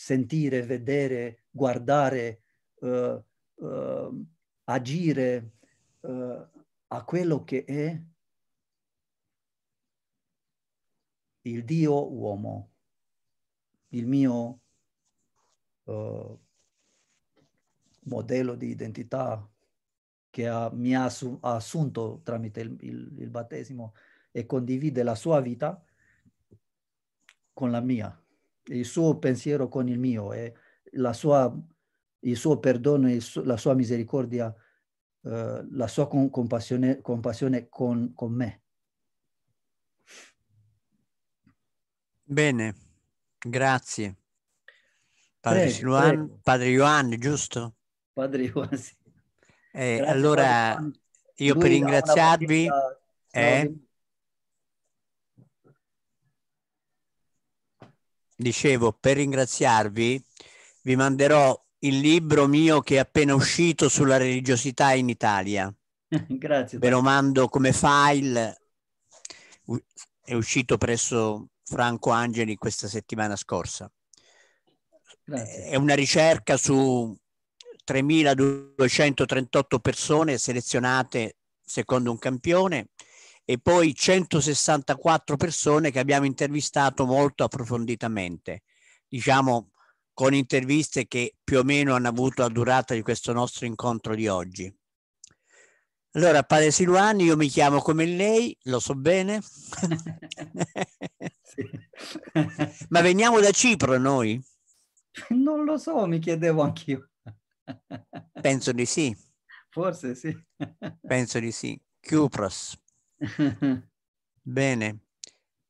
sentire, vedere, guardare, uh, uh, agire uh, a quello che è il Dio uomo, il mio modello di identità che ha, mi ha, assu- ha, assunto tramite il, il, il battesimo e condivide la sua vita con la mia il suo pensiero con il mio e la sua, il suo perdono, e la sua misericordia, eh, la sua con, compassione, compassione con, con me. Bene, grazie. Padre, prego, Siluan, prego. padre Ioann, giusto? Padre Ioann, sì. Eh, allora, io Lui per ringraziarvi... Partita, eh? dicevo, per ringraziarvi vi manderò il libro mio che è appena uscito sulla religiosità in Italia. Grazie. Ve lo mando come file, è uscito presso Franco Angeli questa settimana scorsa. Grazie. È una ricerca su 3.238 persone selezionate secondo un campione e poi 164 persone che abbiamo intervistato molto approfonditamente, diciamo con interviste che più o meno hanno avuto la durata di questo nostro incontro di oggi. Allora, padre Siluani, io mi chiamo come lei, lo so bene, ma veniamo da Cipro noi? Non lo so, mi chiedevo anch'io. Penso di sì. Forse sì. Penso di sì. Cupros. Bene.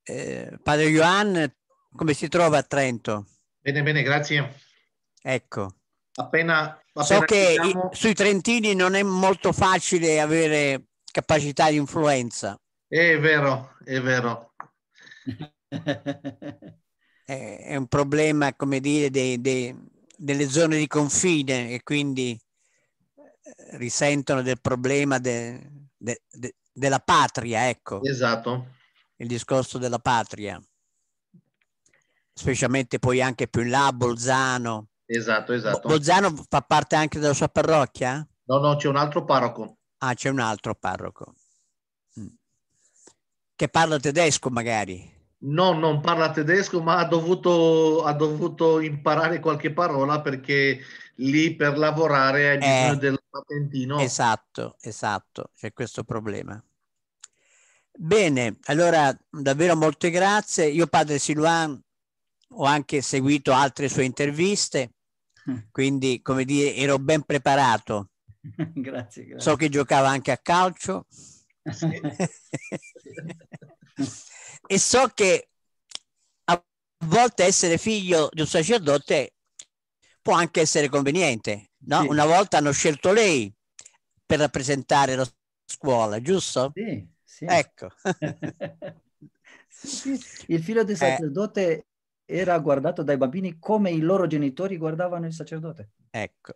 Eh, padre Johan, come si trova a Trento? Bene, bene, grazie. Ecco. Appena, appena so che diciamo... i, sui trentini non è molto facile avere capacità di influenza. È vero, è vero. è, è un problema, come dire, dei, dei, delle zone di confine e quindi eh, risentono del problema de, de, de, della patria, ecco. Esatto. Il discorso della patria. Specialmente poi anche più in là, Bolzano. Esatto, esatto. Bolzano fa parte anche della sua parrocchia? No, no, c'è un altro parroco. Ah, c'è un altro parroco. Mm. Che parla tedesco magari? No, non parla tedesco, ma ha dovuto, ha dovuto imparare qualche parola perché lì per lavorare hai eh. bisogno eh, del patentino. Esatto, esatto, c'è questo problema. Bene, allora davvero molte grazie. Io padre Siluan ho anche seguito altre sue interviste, mm. quindi come dire ero ben preparato. grazie, grazie. So che giocava anche a calcio. e so che a volte essere figlio di un sacerdote può anche essere conveniente. No? Sì. Una volta hanno scelto lei per rappresentare la scuola, giusto? Sì. Sì. Ecco. il figlio del eh. sacerdote eh. era guardato dai bambini come i loro genitori guardavano il sacerdote. Ecco.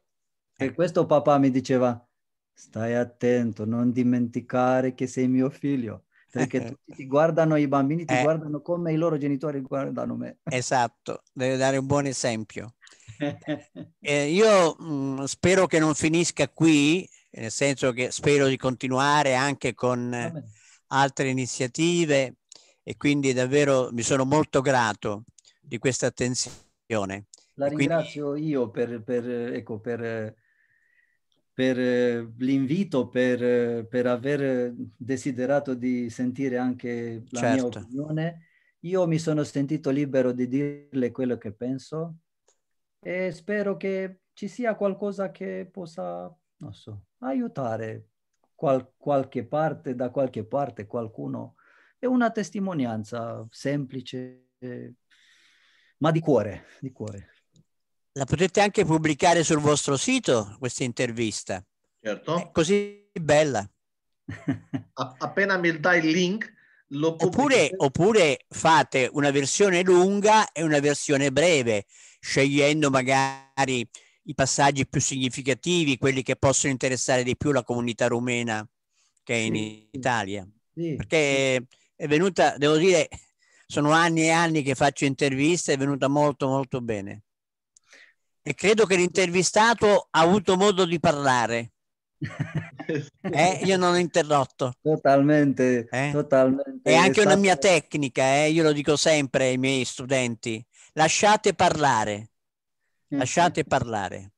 Per ecco. questo papà mi diceva, stai attento, non dimenticare che sei mio figlio perché tutti ti guardano i bambini, ti eh, guardano come i loro genitori guardano me. Esatto, deve dare un buon esempio. eh, io mh, mm, spero che non finisca qui, nel senso che spero di continuare anche con eh, altre iniziative e quindi davvero mi sono molto grato di questa attenzione. La ringrazio quindi... io per, per, ecco, per, per l'invito, per, per, aver desiderato di sentire anche la certo. mia opinione. Io mi sono sentito libero di dirle quello che penso e spero che ci sia qualcosa che possa, so, aiutare qual, qualche parte, da qualche parte qualcuno. È una testimonianza semplice, ma di cuore, di cuore. La potete anche pubblicare sul vostro sito questa intervista. Certo. È così bella. Appena mi dai il link, lo oppure, oppure fate una versione lunga e una versione breve, scegliendo magari i passaggi più significativi, quelli che possono interessare di più la comunità rumena che è in sì. Italia. Sì. Perché è venuta, devo dire, sono anni e anni che faccio interviste, è venuta molto molto bene. E credo che l'intervistato ha avuto modo di parlare. Eh, io non ho interrotto. Totalmente, eh? totalmente. È anche una mia tecnica, eh? io lo dico sempre ai miei studenti, lasciate parlare. Lasciate parlare.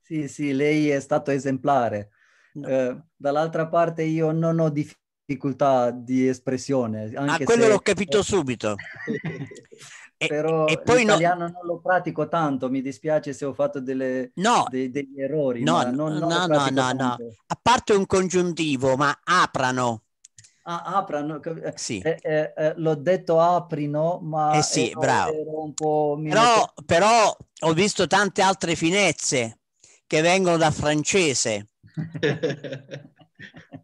Sì, sì, lei è stato esemplare. No. Eh, dall'altra parte io non ho difficoltà di espressione. Ah, anche ah, quello se... l'ho capito subito. e, Però e poi l'italiano no... non lo pratico tanto, mi dispiace se ho fatto delle, no, de, degli errori. No, no, no, no, no, no. A parte un congiuntivo, ma aprano. Ah, aprano. Eh, sì. Eh, eh, eh, l'ho detto aprino, ma eh sì, bravo. Però, però, ho visto tante altre finezze che vengono da francese.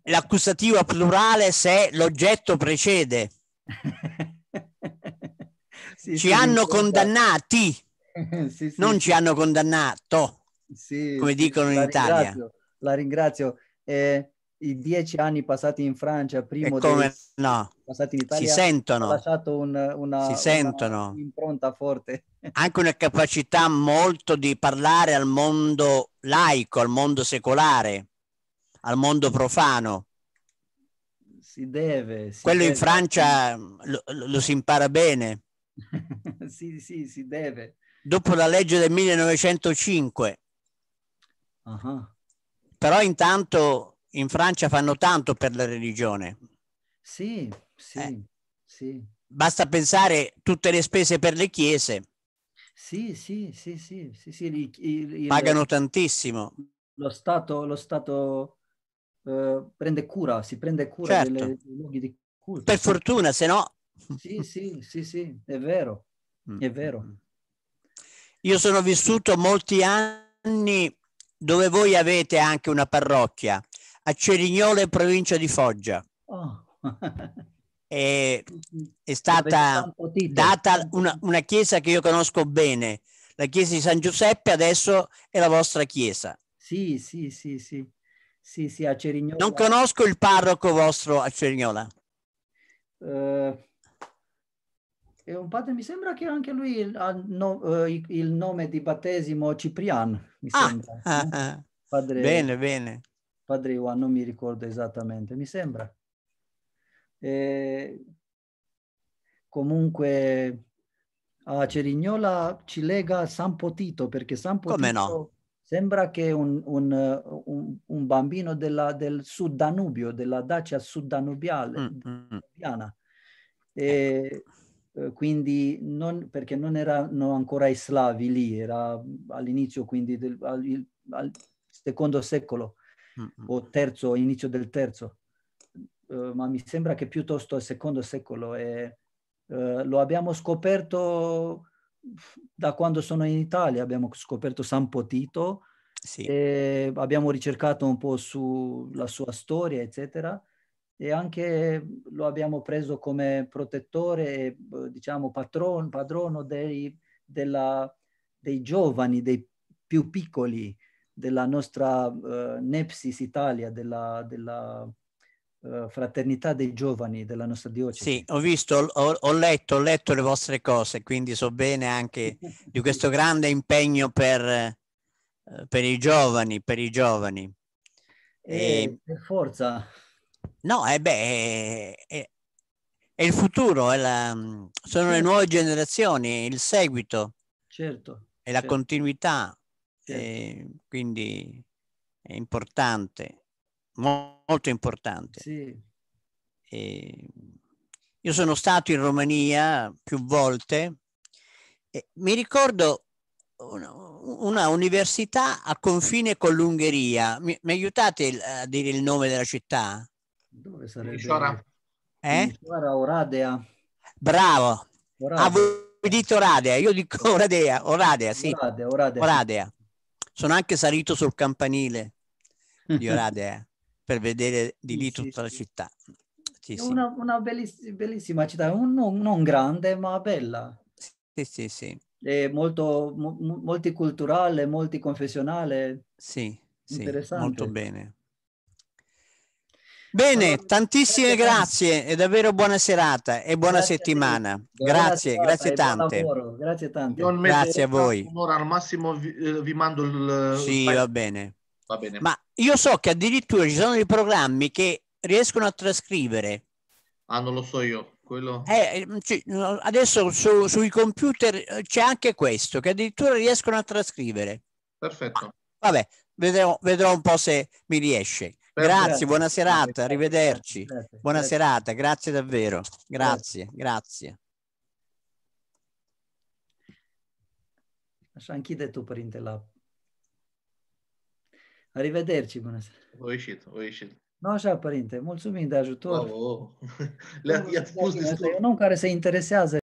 L'accusativo plurale se l'oggetto precede. sì, ci sì, hanno condannati, sì, non ci hanno condannato, come dicono in Italia. Ringrazio, la ringrazio. Eh, i dieci anni passati in Francia, primo come, dei, no. passati in Italia, si sentono, ha lasciato un, una, si sentono. impronta forte. Anche una capacità molto di parlare al mondo laico, al mondo secolare, al mondo profano. Si deve. Si Quello deve. in Francia lo, lo, si impara bene. sì, sì, si deve. Dopo la legge del 1905. Uh-huh. Però intanto in Francia fanno tanto per la religione. Sì, sì, eh. sì. Basta pensare tutte le spese per le chiese. Sì, sì, sì, sì, sì, sì il, il, Pagano tantissimo. Lo Stato, lo stato eh, prende cura, si prende cura certo. delle, dei luoghi di culto. Per fortuna, se no... Sì, sì, sì, sì, è vero, mm. è vero. Io sono vissuto molti anni dove voi avete anche una parrocchia a Cerignola, in provincia di Foggia. Oh. è, è, stata data una, una, chiesa che io conosco bene, la chiesa di San Giuseppe, adesso è la vostra chiesa. Sì, sì, sì, sì. sì, sì a Cerignola. Non conosco il parroco vostro a Cerignola. Uh, è un padre, mi sembra che anche lui ha no, uh, il nome di battesimo Cipriano. Mi ah, sembra. Ah, ah. Padre... Bene, bene. Padre Ioan, non mi ricordo esattamente, mi sembra. E comunque a Cerignola ci lega San Potito, perché San Potito no? sembra che un, un, un, un bambino della, del Sud Danubio, della Dacia suddanubiana. Mm, mm. mm. E, eh, quindi non, perché non erano ancora i slavi lì, era all'inizio, quindi del, al, al secondo secolo o terzo, inizio del terzo, uh, ma mi sembra che piuttosto al secondo secolo e uh, lo abbiamo scoperto da quando sono in Italia, abbiamo scoperto San Potito, sì. e abbiamo ricercato un po' sulla sua storia, eccetera, e anche lo abbiamo preso come protettore, eh, diciamo patron, padrono dei, della, dei giovani, dei più piccoli, della nostra uh, Nepsis Italia, della, della uh, fraternità dei giovani della nostra diocesi. Sì, ho visto, ho, ho, letto, ho letto le vostre cose, quindi so bene anche di questo grande impegno per, eh, per i giovani, per i giovani. E, e forza. No, e beh, è, è, è il futuro, è la, sono certo. le nuove generazioni, il seguito. Certo. E la certo. continuità certo. eh, quindi è importante, molto importante. Sì. Eh, io sono stato in Romania più volte e mi ricordo una, una università a confine con l'Ungheria. Mi, mi, aiutate a dire il nome della città? Dove sarebbe? Mishora. Eh? Mishora Oradea. Bravo. Oradea. Ah, voi dite Oradea, io dico Oradea, Oradea, sì. Oradea, Oradea. Oradea. Sono anche salito sul campanile di Oradea eh, per vedere di lì tutta la città. Sì, sì. Una, una belliss- bellissima città, un, non grande ma bella. Sì, sì, sì. È molto, mo, multiculturale, multiconfessionale. Sì, sì, molto bene. Bene, allora, tantissime grazie e davvero buona serata e buona grazie settimana. Grazie, buona grazie, serata, grazie tante. Grazie tante. Grazie a voi. Un'ora al massimo vi, eh, vi mando il... Sì, il... va bene. va bene. Ma io so che addirittura ci sono dei programmi che riescono a trascrivere. Ah, non lo so io. Quello... Eh, ehm, adesso su, sui computer eh, c'è anche questo, che addirittura riescono a trascrivere. Perfetto. Ah, vabbè, vedrò, vedrò un po' se mi riesce. Grazie, buona serata, arrivederci. Buona serata, grazie davvero. Grazie, grazie. Așa închide tu, Părintele. Arrivederci, bună seara. O ieșit, o ieșit. Nu așa, părinte, mulțumim de ajutor. Oh, oh. Le-a, a spus destul. un care se interesează